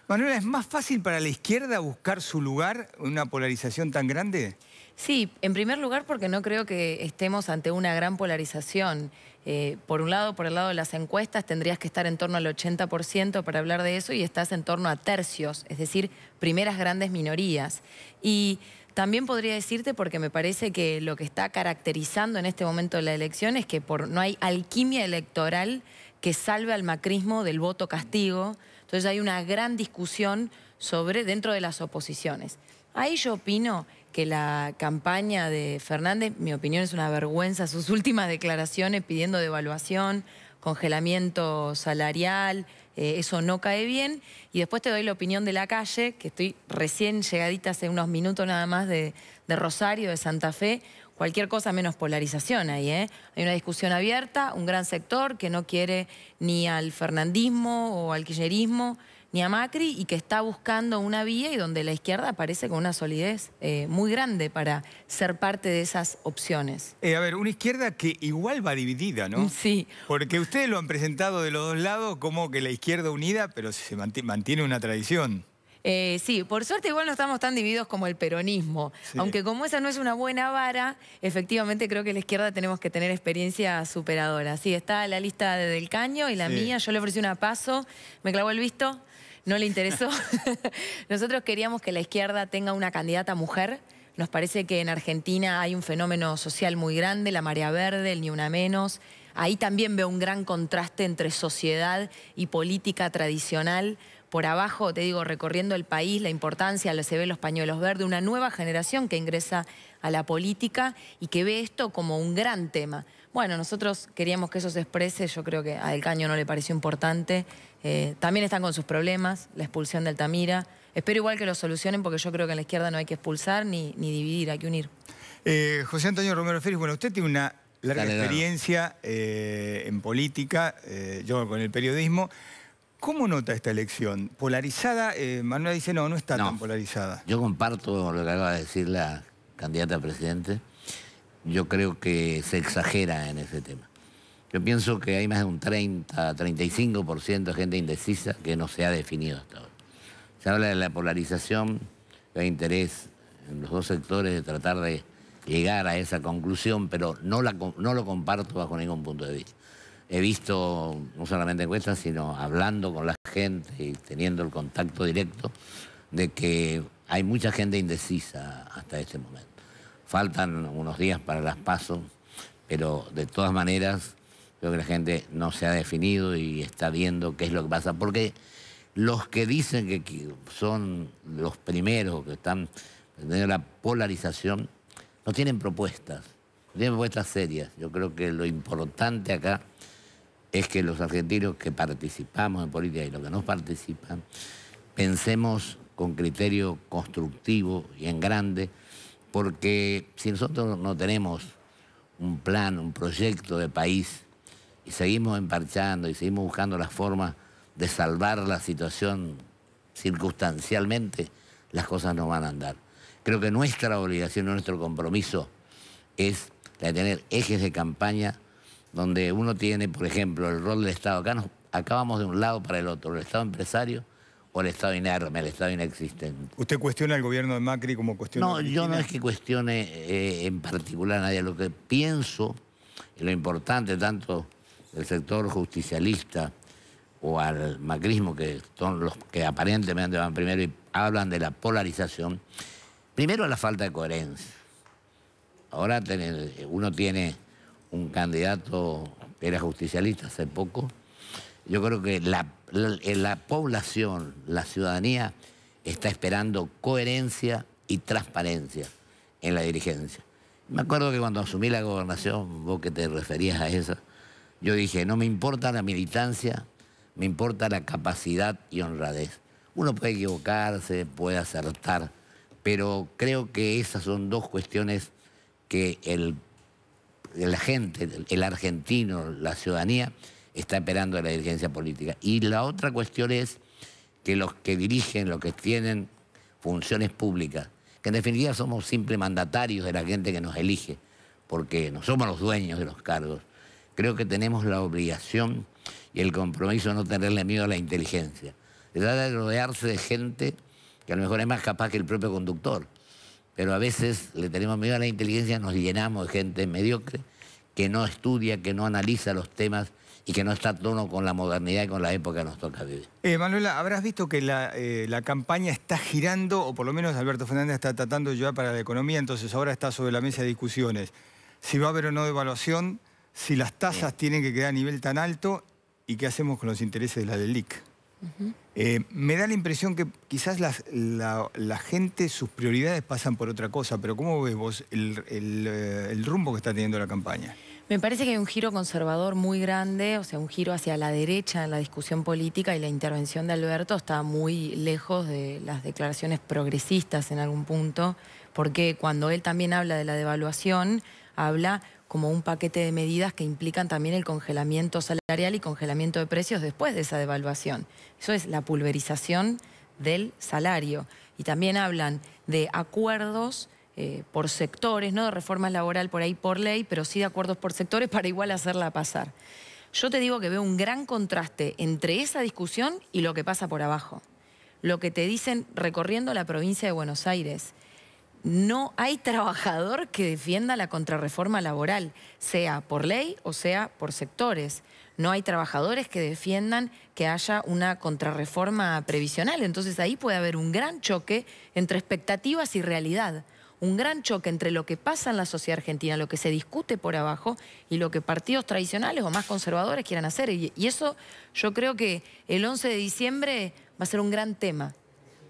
Manuela, ¿es más fácil para la izquierda buscar su lugar en una polarización tan grande? Sí, en primer lugar porque no creo que estemos ante una gran polarización. Eh, por un lado, por el lado de las encuestas, tendrías que estar en torno al 80% para hablar de eso y estás en torno a tercios, es decir, primeras grandes minorías. Y también podría decirte, porque me parece que lo que está caracterizando en este momento la elección es que por, no hay alquimia electoral que salve al macrismo del voto castigo. Entonces hay una gran discusión sobre dentro de las oposiciones. Ahí yo opino la campaña de Fernández, mi opinión es una vergüenza, sus últimas declaraciones pidiendo devaluación, congelamiento salarial, eh, eso no cae bien. Y después te doy la opinión de la calle, que estoy recién llegadita hace unos minutos nada más de, Rosario, de Santa Fe, cualquier cosa menos polarización ahí. ¿eh? Hay una discusión abierta, un gran sector que no quiere ni al fernandismo o al kirchnerismo, ni a Macri y que está buscando una vía y donde la izquierda aparece con una solidez eh, muy grande para ser parte de esas opciones. Eh, a ver, una izquierda que igual va dividida, ¿no? Mm, sí. Porque ustedes lo han presentado de los dos lados como que la izquierda unida, pero se mantiene una tradición. Eh, sí, por suerte igual no estamos tan divididos como el peronismo. Aunque como esa no es una buena vara, efectivamente creo que la izquierda tenemos que tener experiencia superadora. Sí, está la lista del caño y la mía. Yo le ofrecí una paso, me clavó el visto, no le interesó. Nosotros queríamos que la izquierda tenga una candidata mujer. Nos parece que en Argentina hay un fenómeno social muy grande, la marea verde, el ni una menos. Ahí también veo un gran contraste entre sociedad y política tradicional. Por abajo, te digo, recorriendo el país, la importancia, se ve los pañuelos verdes, una nueva generación que ingresa a la política y que ve esto como un gran tema. Bueno, nosotros queríamos que eso se exprese, yo creo que a El Caño no le pareció importante. Eh, también están con sus problemas, la expulsión de Altamira. Espero igual que lo solucionen porque yo creo que en la izquierda no hay que expulsar ni, ni dividir, hay que unir. Eh, José Antonio Romero Félix, bueno, usted tiene una larga experiencia eh, en política, yo con el periodismo. ¿Cómo nota esta elección? ¿Polarizada? Manuel dice, no, no está tan polarizada. Yo comparto lo que acaba de decir la candidata a presidente yo creo que se exagera en ese tema. Yo pienso que hay más de un 30, 35% de gente indecisa que no se ha definido hasta ahora. Se habla de la polarización, hay interés en los dos sectores de tratar de llegar a esa conclusión, pero no, la, no lo comparto bajo ningún punto de vista. He visto, no solamente encuestas, sino hablando con la gente y teniendo el contacto directo, de que hay mucha gente indecisa hasta este momento. Faltan unos días para las pasos, pero de todas maneras creo que la gente no se ha definido y está viendo qué es lo que pasa. Porque los que dicen que son los primeros que están teniendo la polarización no tienen propuestas, no tienen propuestas serias. Yo creo que lo importante acá es que los argentinos que participamos en política y los que no participan, pensemos con criterio constructivo y en grande porque si nosotros no tenemos un plan, un proyecto de país, y seguimos emparchando y seguimos buscando las formas de salvar la situación circunstancialmente, las cosas no van a andar. Creo que nuestra obligación, nuestro compromiso es la de tener ejes de campaña donde uno tiene, por ejemplo, el rol del Estado. Acá, nos, acá de un lado para el otro, el Estado empresario o el Estado inerme, el Estado inexistente. ¿Usted cuestiona el gobierno de Macri como cuestiona? No, yo no es que cuestione eh, en particular a nadie. Lo que pienso, y lo importante tanto del sector justicialista o al macrismo, que son los que aparentemente van primero y hablan de la polarización, primero la falta de coherencia. Ahora uno tiene un candidato que era justicialista hace poco, yo creo que la, población, la ciudadanía, está esperando coherencia y transparencia en la dirigencia. Me acuerdo que cuando asumí la gobernación, vos que te referías a eso, yo dije, no me importa la militancia, me importa la capacidad y honradez. Uno puede equivocarse, puede acertar, pero creo que esas son dos cuestiones que la gente, el argentino, la ciudadanía, está esperando la dirigencia política. Y la otra cuestión es que los que dirigen, los que tienen funciones públicas, que en definitiva somos simples mandatarios de la gente que nos elige, porque no somos los dueños de los cargos, creo que tenemos la obligación y el compromiso de no tenerle miedo a la inteligencia. De dar de rodearse de gente que a lo mejor es más capaz que el propio conductor, pero a veces le tenemos miedo a la inteligencia, nos llenamos de gente mediocre que no estudia, que no analiza los temas y que no está tono con la modernidad y con la época que nos toca vivir. Eh, Manuela, habrás visto que eh, la, campaña está girando, o por lo menos Alberto Fernández está tratando de para la economía, entonces ahora está sobre la mesa de discusiones. Si va a haber o no devaluación, si las tasas tienen que quedar a nivel tan alto y qué hacemos con los intereses de la del LIC. Eh, me da la impresión que quizás la, gente, sus prioridades pasan por otra cosa, pero ¿cómo ves vos el rumbo que está teniendo la campaña? Me parece que hay un giro conservador muy grande, o sea, un giro hacia la derecha en la discusión política y la intervención de Alberto está muy lejos de las declaraciones progresistas en algún punto, porque cuando él también habla de la devaluación, habla como un paquete de medidas que implican también el congelamiento salarial y congelamiento de precios después de esa devaluación. Eso es la pulverización del salario. Y también hablan de acuerdos eh, por sectores, no de reformas laboral por ahí por ley, pero sí de acuerdos por sectores para igual hacerla pasar. Yo te digo que veo un gran contraste entre esa discusión y lo que pasa por abajo. Lo que te dicen recorriendo la provincia de Buenos Aires. No hay trabajador que defienda la contrarreforma laboral, sea por ley o sea por sectores. No hay trabajadores que defiendan que haya una contrarreforma previsional. Entonces ahí puede haber un gran choque entre expectativas y realidad un gran choque entre lo que pasa en la sociedad argentina, lo que se discute por abajo y lo que partidos tradicionales o más conservadores quieran hacer. Y, eso yo creo que el 11 de diciembre va a ser un gran tema,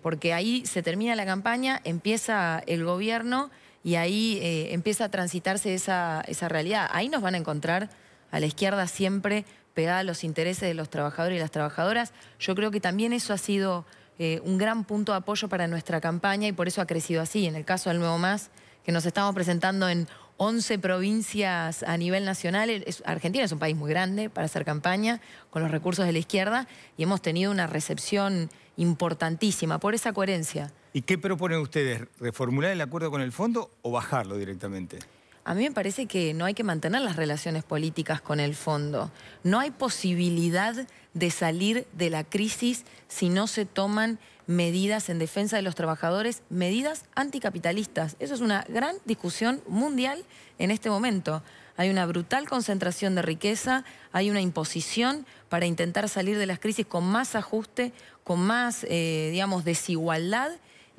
porque ahí se termina la campaña, empieza el gobierno y ahí eh, empieza a transitarse esa, esa realidad. Ahí nos van a encontrar a la izquierda siempre pegada a los intereses de los trabajadores y las trabajadoras. Yo creo que también eso ha sido eh, un gran punto de apoyo para nuestra campaña y por eso ha crecido así. En el caso del Nuevo Más, que nos estamos presentando en 11 provincias a nivel nacional. Argentina es un país muy grande para hacer campaña con los recursos de la izquierda y hemos tenido una recepción importantísima por esa coherencia. ¿Y qué proponen ustedes? ¿Reformular el acuerdo con el fondo o bajarlo directamente? a mí me parece que no hay que mantener las relaciones políticas con el fondo. No hay posibilidad de salir de la crisis si no se toman medidas en defensa de los trabajadores, medidas anticapitalistas. Eso es una gran discusión mundial en este momento. Hay una brutal concentración de riqueza, hay una imposición para intentar salir de las crisis con más ajuste, con más, eh, digamos, desigualdad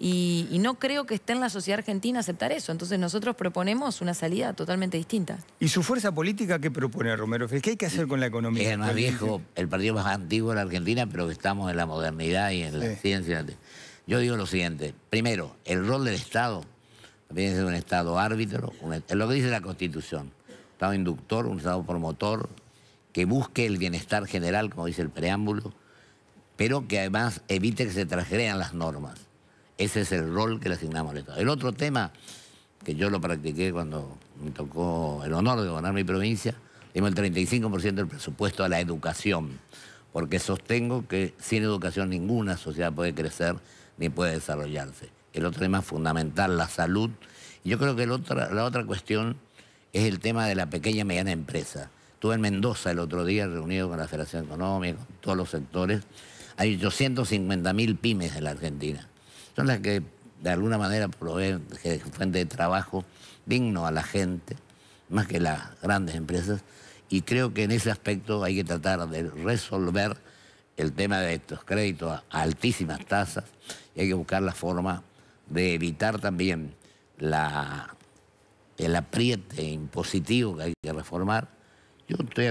y, no creo que esté en la sociedad argentina aceptar eso. Entonces nosotros proponemos una salida totalmente distinta. ¿Y su fuerza política qué propone Romero? ¿Qué hay que hacer con la economía? Es el más viejo, el partido más antiguo de la Argentina, pero que estamos en la modernidad y en la ciencia. Yo digo lo siguiente. Primero, el rol del Estado. también es un Estado árbitro, es lo que dice la Constitución. Un Estado inductor, un Estado promotor, que busque el bienestar general, como dice el preámbulo, pero que además evite que se transgrean las normas. Ese es el rol que le asignamos al Estado. El otro tema, que yo lo practiqué cuando me tocó el honor de gobernar mi provincia, dimos el 35% del presupuesto a la educación, porque sostengo que sin educación ninguna sociedad puede crecer ni puede desarrollarse. El otro tema fundamental, la salud. Y yo creo que otra, la otra cuestión es el tema de la pequeña y mediana empresa. Estuve en Mendoza el otro día reunido con la Federación Económica, con todos los sectores. Hay 850.000 pymes en la Argentina son las que de alguna manera proveen fuente de trabajo digno a la gente, más que las grandes empresas, y creo que en ese aspecto hay que tratar de resolver el tema de estos créditos a altísimas tasas y hay que buscar la forma de evitar también la, el apriete impositivo que hay que reformar. Yo estoy,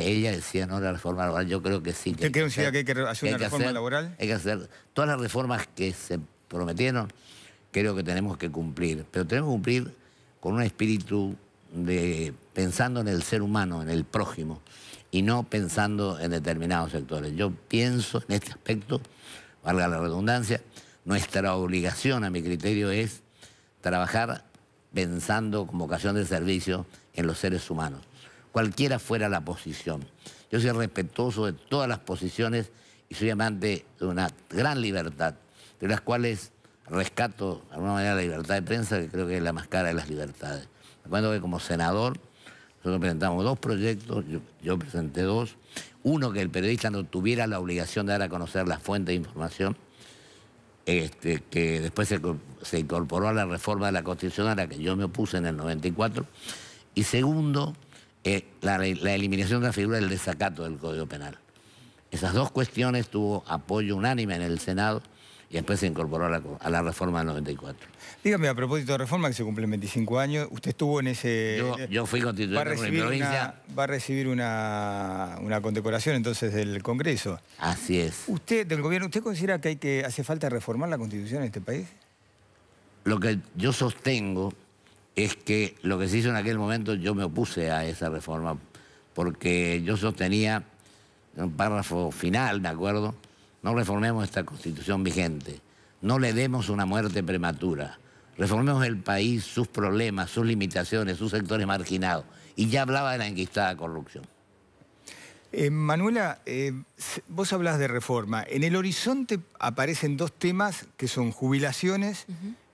ella decía no la reforma laboral, yo creo que sí. ¿Usted cree que, que, hay que hacer una reforma laboral? Hay que hacer todas las reformas que se prometieron, creo que tenemos que cumplir. Pero tenemos que cumplir con un espíritu de pensando en el ser humano, en el prójimo, y no pensando en determinados sectores. Yo pienso en este aspecto, valga la redundancia, nuestra obligación a mi criterio es trabajar pensando con vocación de servicio en los seres humanos, cualquiera fuera la posición. Yo soy respetuoso de todas las posiciones y soy amante de una gran libertad de las cuales rescato de alguna manera la libertad de prensa, que creo que es la más cara de las libertades. acuerdo que como senador nosotros presentamos dos proyectos, yo, presenté dos. Uno, que el periodista no tuviera la obligación de dar a conocer la fuente de información, este, que después se, incorporó a la reforma de la Constitución a la que yo me opuse en el 94. Y segundo, eh, la, eliminación de la figura del desacato del Código Penal. Esas dos cuestiones tuvo apoyo unánime en el Senado y después se incorporó a la, reforma del 94. Dígame, a propósito de reforma, que se cumplen 25 años, usted estuvo en ese... Yo, fui constituyente de mi provincia. va a recibir una, una, condecoración entonces del Congreso. Así es. Usted, del gobierno, ¿usted considera que, hay que hace falta reformar la Constitución en este país? Lo que yo sostengo es que lo que se hizo en aquel momento, yo me opuse a esa reforma, porque yo sostenía, un párrafo final, de acuerdo, no reformemos esta constitución vigente, no le demos una muerte prematura, reformemos el país, sus problemas, sus limitaciones, sus sectores marginados. Y ya hablaba de la enquistada corrupción. Eh, Manuela, eh, vos hablas de reforma. En el horizonte aparecen dos temas que son jubilaciones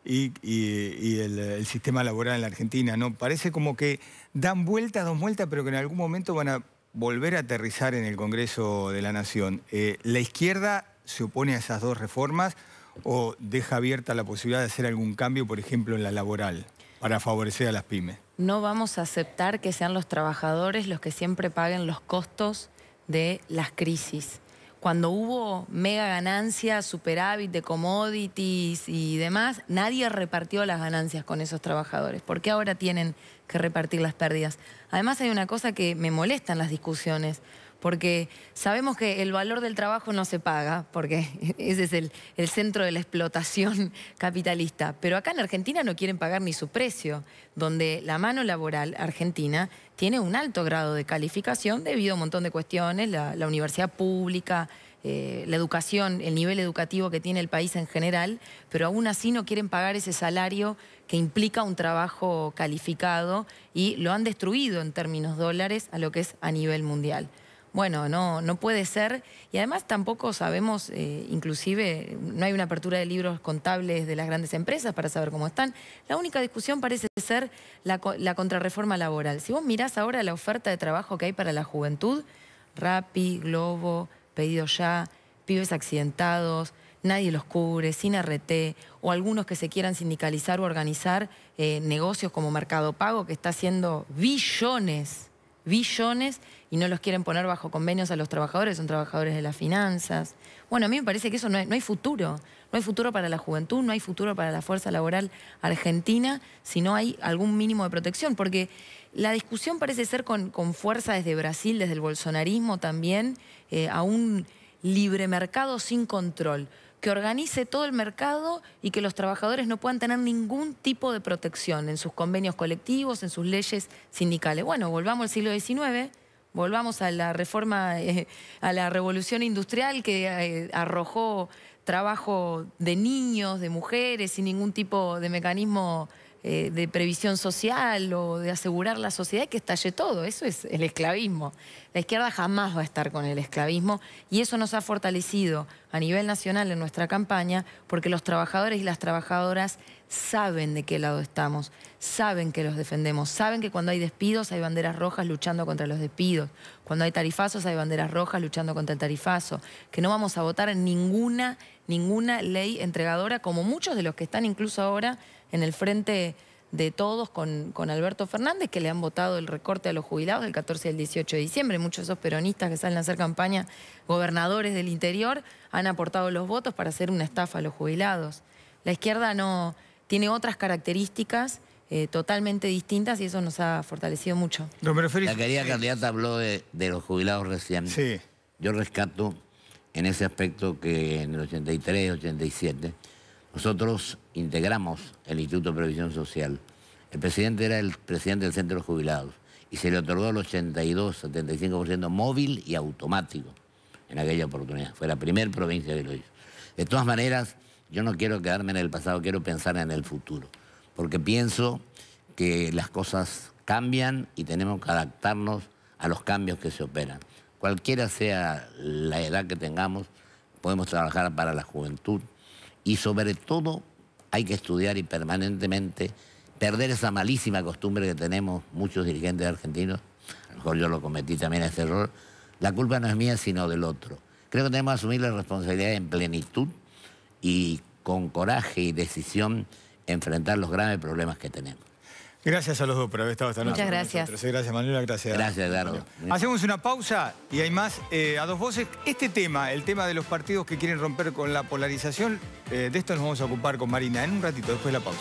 y, el, el, sistema laboral en la Argentina. ¿no? Parece como que dan vueltas, dos vueltas, pero que en algún momento van a volver a aterrizar en el Congreso de la Nación. Eh, ¿La izquierda se opone a esas dos reformas o deja abierta la posibilidad de hacer algún cambio, por ejemplo, en la laboral, para favorecer a las pymes? No vamos a aceptar que sean los trabajadores los que siempre paguen los costos de las crisis. Cuando hubo mega ganancias, superávit de commodities y demás, nadie repartió las ganancias con esos trabajadores. ¿Por qué ahora tienen que repartir las pérdidas? Además hay una cosa que me molesta en las discusiones, porque sabemos que el valor del trabajo no se paga, porque ese es el, centro de la explotación capitalista, pero acá en Argentina no quieren pagar ni su precio, donde la mano laboral argentina tiene un alto grado de calificación debido a un montón de cuestiones, la, universidad pública, eh, la educación, el nivel educativo que tiene el país en general, pero aún así no quieren pagar ese salario que implica un trabajo calificado y lo han destruido en términos dólares a lo que es a nivel mundial. Bueno, no, no puede ser. Y además tampoco sabemos, eh, inclusive, no hay una apertura de libros contables de las grandes empresas para saber cómo están. La única discusión parece ser la, la contrarreforma laboral. Si vos mirás ahora la oferta de trabajo que hay para la juventud, Rappi, Globo, Pedido Ya, Pibes Accidentados, nadie los cubre, sin RT, o algunos que se quieran sindicalizar o organizar eh, negocios como Mercado Pago, que está haciendo billones, billones, y no los quieren poner bajo convenios a los trabajadores, son trabajadores de las finanzas. Bueno, a mí me parece que eso no hay, no hay futuro. No hay futuro para la juventud, no hay futuro para la fuerza laboral argentina si no hay algún mínimo de protección, porque la discusión parece ser con, fuerza desde Brasil, desde el bolsonarismo también, eh, a un libre mercado sin control que organice todo el mercado y que los trabajadores no puedan tener ningún tipo de protección en sus convenios colectivos, en sus leyes sindicales. Bueno, volvamos al siglo XIX, volvamos a la reforma, eh, a la revolución industrial que eh, arrojó trabajo de niños, de mujeres, sin ningún tipo de mecanismo eh, de previsión social o de asegurar la sociedad que estalle todo. Eso es el esclavismo. La izquierda jamás va a estar con el esclavismo y eso nos ha fortalecido a nivel nacional en nuestra campaña porque los trabajadores y las trabajadoras saben de qué lado estamos, saben que los defendemos, saben que cuando hay despidos hay banderas rojas luchando contra los despidos, cuando hay tarifazos hay banderas rojas luchando contra el tarifazo, que no vamos a votar ninguna, ninguna ley entregadora como muchos de los que están incluso ahora en el frente de todos con, con, Alberto Fernández, que le han votado el recorte a los jubilados del 14 el 18 de diciembre. Muchos de esos peronistas que salen a hacer campaña, gobernadores del interior, han aportado los votos para hacer una estafa a los jubilados. La izquierda no tiene otras características eh, totalmente distintas y eso nos ha fortalecido mucho. la querida candidata habló de, los jubilados recién. Sí. Yo rescato en ese aspecto que en el 83, 87 nosotros integramos el Instituto de Previsión Social. El presidente era el presidente del Centro de Jubilados y se le otorgó el 82, 75% móvil y automático en aquella oportunidad. Fue la primera provincia de lo De todas maneras, yo no quiero quedarme en el pasado, quiero pensar en el futuro, porque pienso que las cosas cambian y tenemos que adaptarnos a los cambios que se operan. Cualquiera sea la edad que tengamos, podemos trabajar para la juventud, y sobre todo hay que estudiar y permanentemente perder esa malísima costumbre que tenemos muchos dirigentes argentinos, a lo mejor yo lo cometí también ese error, la culpa no es mía sino del otro. Creo que tenemos que asumir la responsabilidad en plenitud y con coraje y decisión enfrentar los graves problemas que tenemos. Gracias a los dos por haber estado esta noche. Muchas gracias. ¿eh? Gracias, Manuela. Gracias. Gracias, Eduardo. Hacemos una pausa y hay más eh, a dos voces. Este tema, el tema de los partidos que quieren romper con la polarización, eh, de esto nos vamos a ocupar con Marina en un ratito, después de la pausa.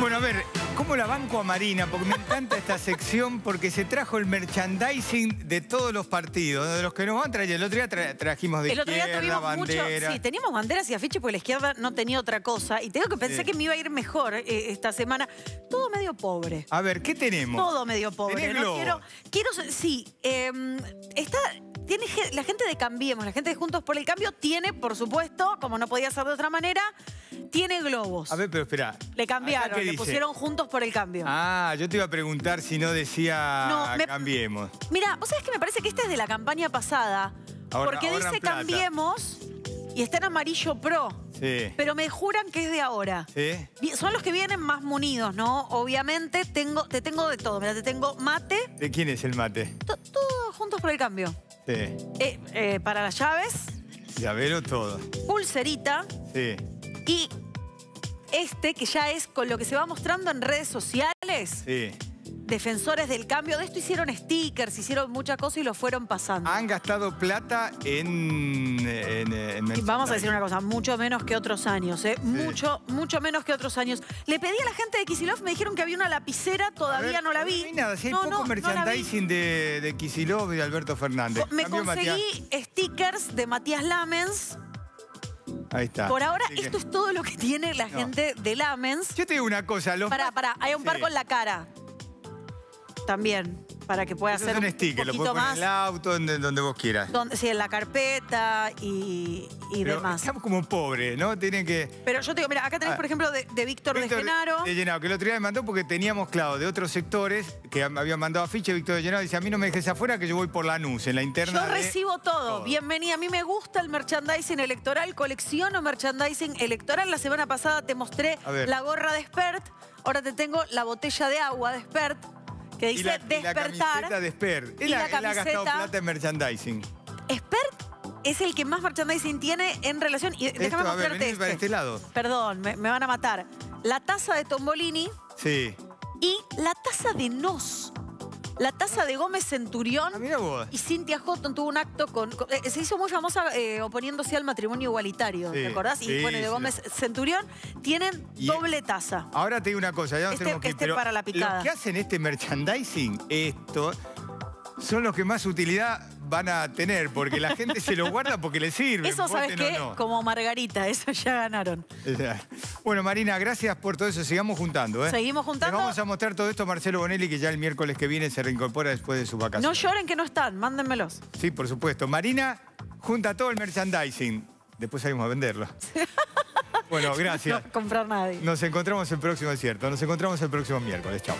Bueno, a ver, la banco a Marina? Porque me encanta esta sección porque se trajo el merchandising de todos los partidos, de los que nos van a traer El otro día trajimos de el otro día tuvimos Mucho, sí, teníamos banderas y afiches porque la izquierda no tenía otra cosa. Y tengo que pensar que me iba a ir mejor eh, esta semana. Todo medio pobre. A ver, ¿qué tenemos? Todo medio pobre. quiero, quiero, sí, em, está tiene, la gente de Cambiemos, la gente de Juntos por el Cambio tiene, por supuesto, como no podía ser de otra manera, tiene globos. A ver, pero espera. Le cambiaron, le pusieron juntos por el cambio. Ah, yo te iba a preguntar si no decía cambiemos. Mira, vos sabés que me parece que esta es de la campaña pasada. porque dice cambiemos y está en amarillo pro. Sí. Pero me juran que es de ahora. Sí. Son los que vienen más munidos, ¿no? Obviamente tengo, te tengo de todo. Mira, te tengo mate. ¿De quién es el mate? Todos juntos por el cambio. Sí. Eh, eh, para las llaves. Llavero todo. Pulserita. Sí. Y este, que ya es con lo que se va mostrando en redes sociales. Defensores del cambio, de esto hicieron stickers, hicieron mucha cosa y lo fueron pasando. Han gastado plata en... vamos a decir una cosa, mucho menos que otros años, ¿eh? Mucho, mucho menos que otros años. Le pedí a la gente de Kisilov, me dijeron que había una lapicera, todavía no la vi. No hay nada, si hay poco merchandising de, de y de Alberto Fernández. me conseguí stickers de Matías Lamens Ahí está. Por ahora, esto es todo lo que tiene la gente de Lamens. Yo te digo una cosa, Pará, pará, hay un par con la cara. También para que pueda hacer un, sticker, poquito lo en el auto, donde vos quieras. sí, en la carpeta y, demás. Estamos como pobres, ¿no? Tienen que... Pero yo te digo, mira, acá tenés, ah. por ejemplo, de, Víctor, de Genaro. De que el otro día me mandó porque teníamos, claro, de otros sectores que habían mandado afiche, Víctor de Genaro dice, a mí no me dejes afuera que yo voy por la NUS, en la interna. Yo recibo todo. todo. Bienvenida. A mí me gusta el merchandising electoral, colecciono merchandising electoral. La semana pasada te mostré la gorra de Expert. Ahora te tengo la botella de agua de Expert que dice y la, despertar. Y la camiseta de Spert. Él, la ha gastado plata en merchandising. ¿Spert? Es el que más merchandising tiene en relación... Y déjame mostrarte este. Para este lado. Perdón, me, me van a matar. La taza de Tombolini. Sí. Y la taza de Nos la taza de Gómez Centurión ah, y Cintia Houghton tuvo un acto con... Eh, se hizo muy famosa eh, oponiéndose al matrimonio igualitario, ¿te acordás? y bueno, de Gómez Centurión tienen doble taza. Ahora te digo una cosa, ya este, tenemos que... para la picada. Los hacen este merchandising, esto son los que más utilidad van a tener, porque la gente se lo guarda porque le sirve. Eso, ¿sabes qué? Como Margarita, eso ya ganaron. Bueno, Marina, gracias por todo eso. Sigamos juntando, ¿eh? Seguimos juntando. Les vamos a mostrar todo esto a Marcelo Bonelli, que ya el miércoles que viene se reincorpora después de su vacación. No lloren que no están, mándenmelos. Sí, por supuesto. Marina junta todo el merchandising. Después salimos a venderlo. bueno, gracias. No comprar nadie. Nos encontramos el próximo, es cierto. Nos encontramos el próximo miércoles. Chao.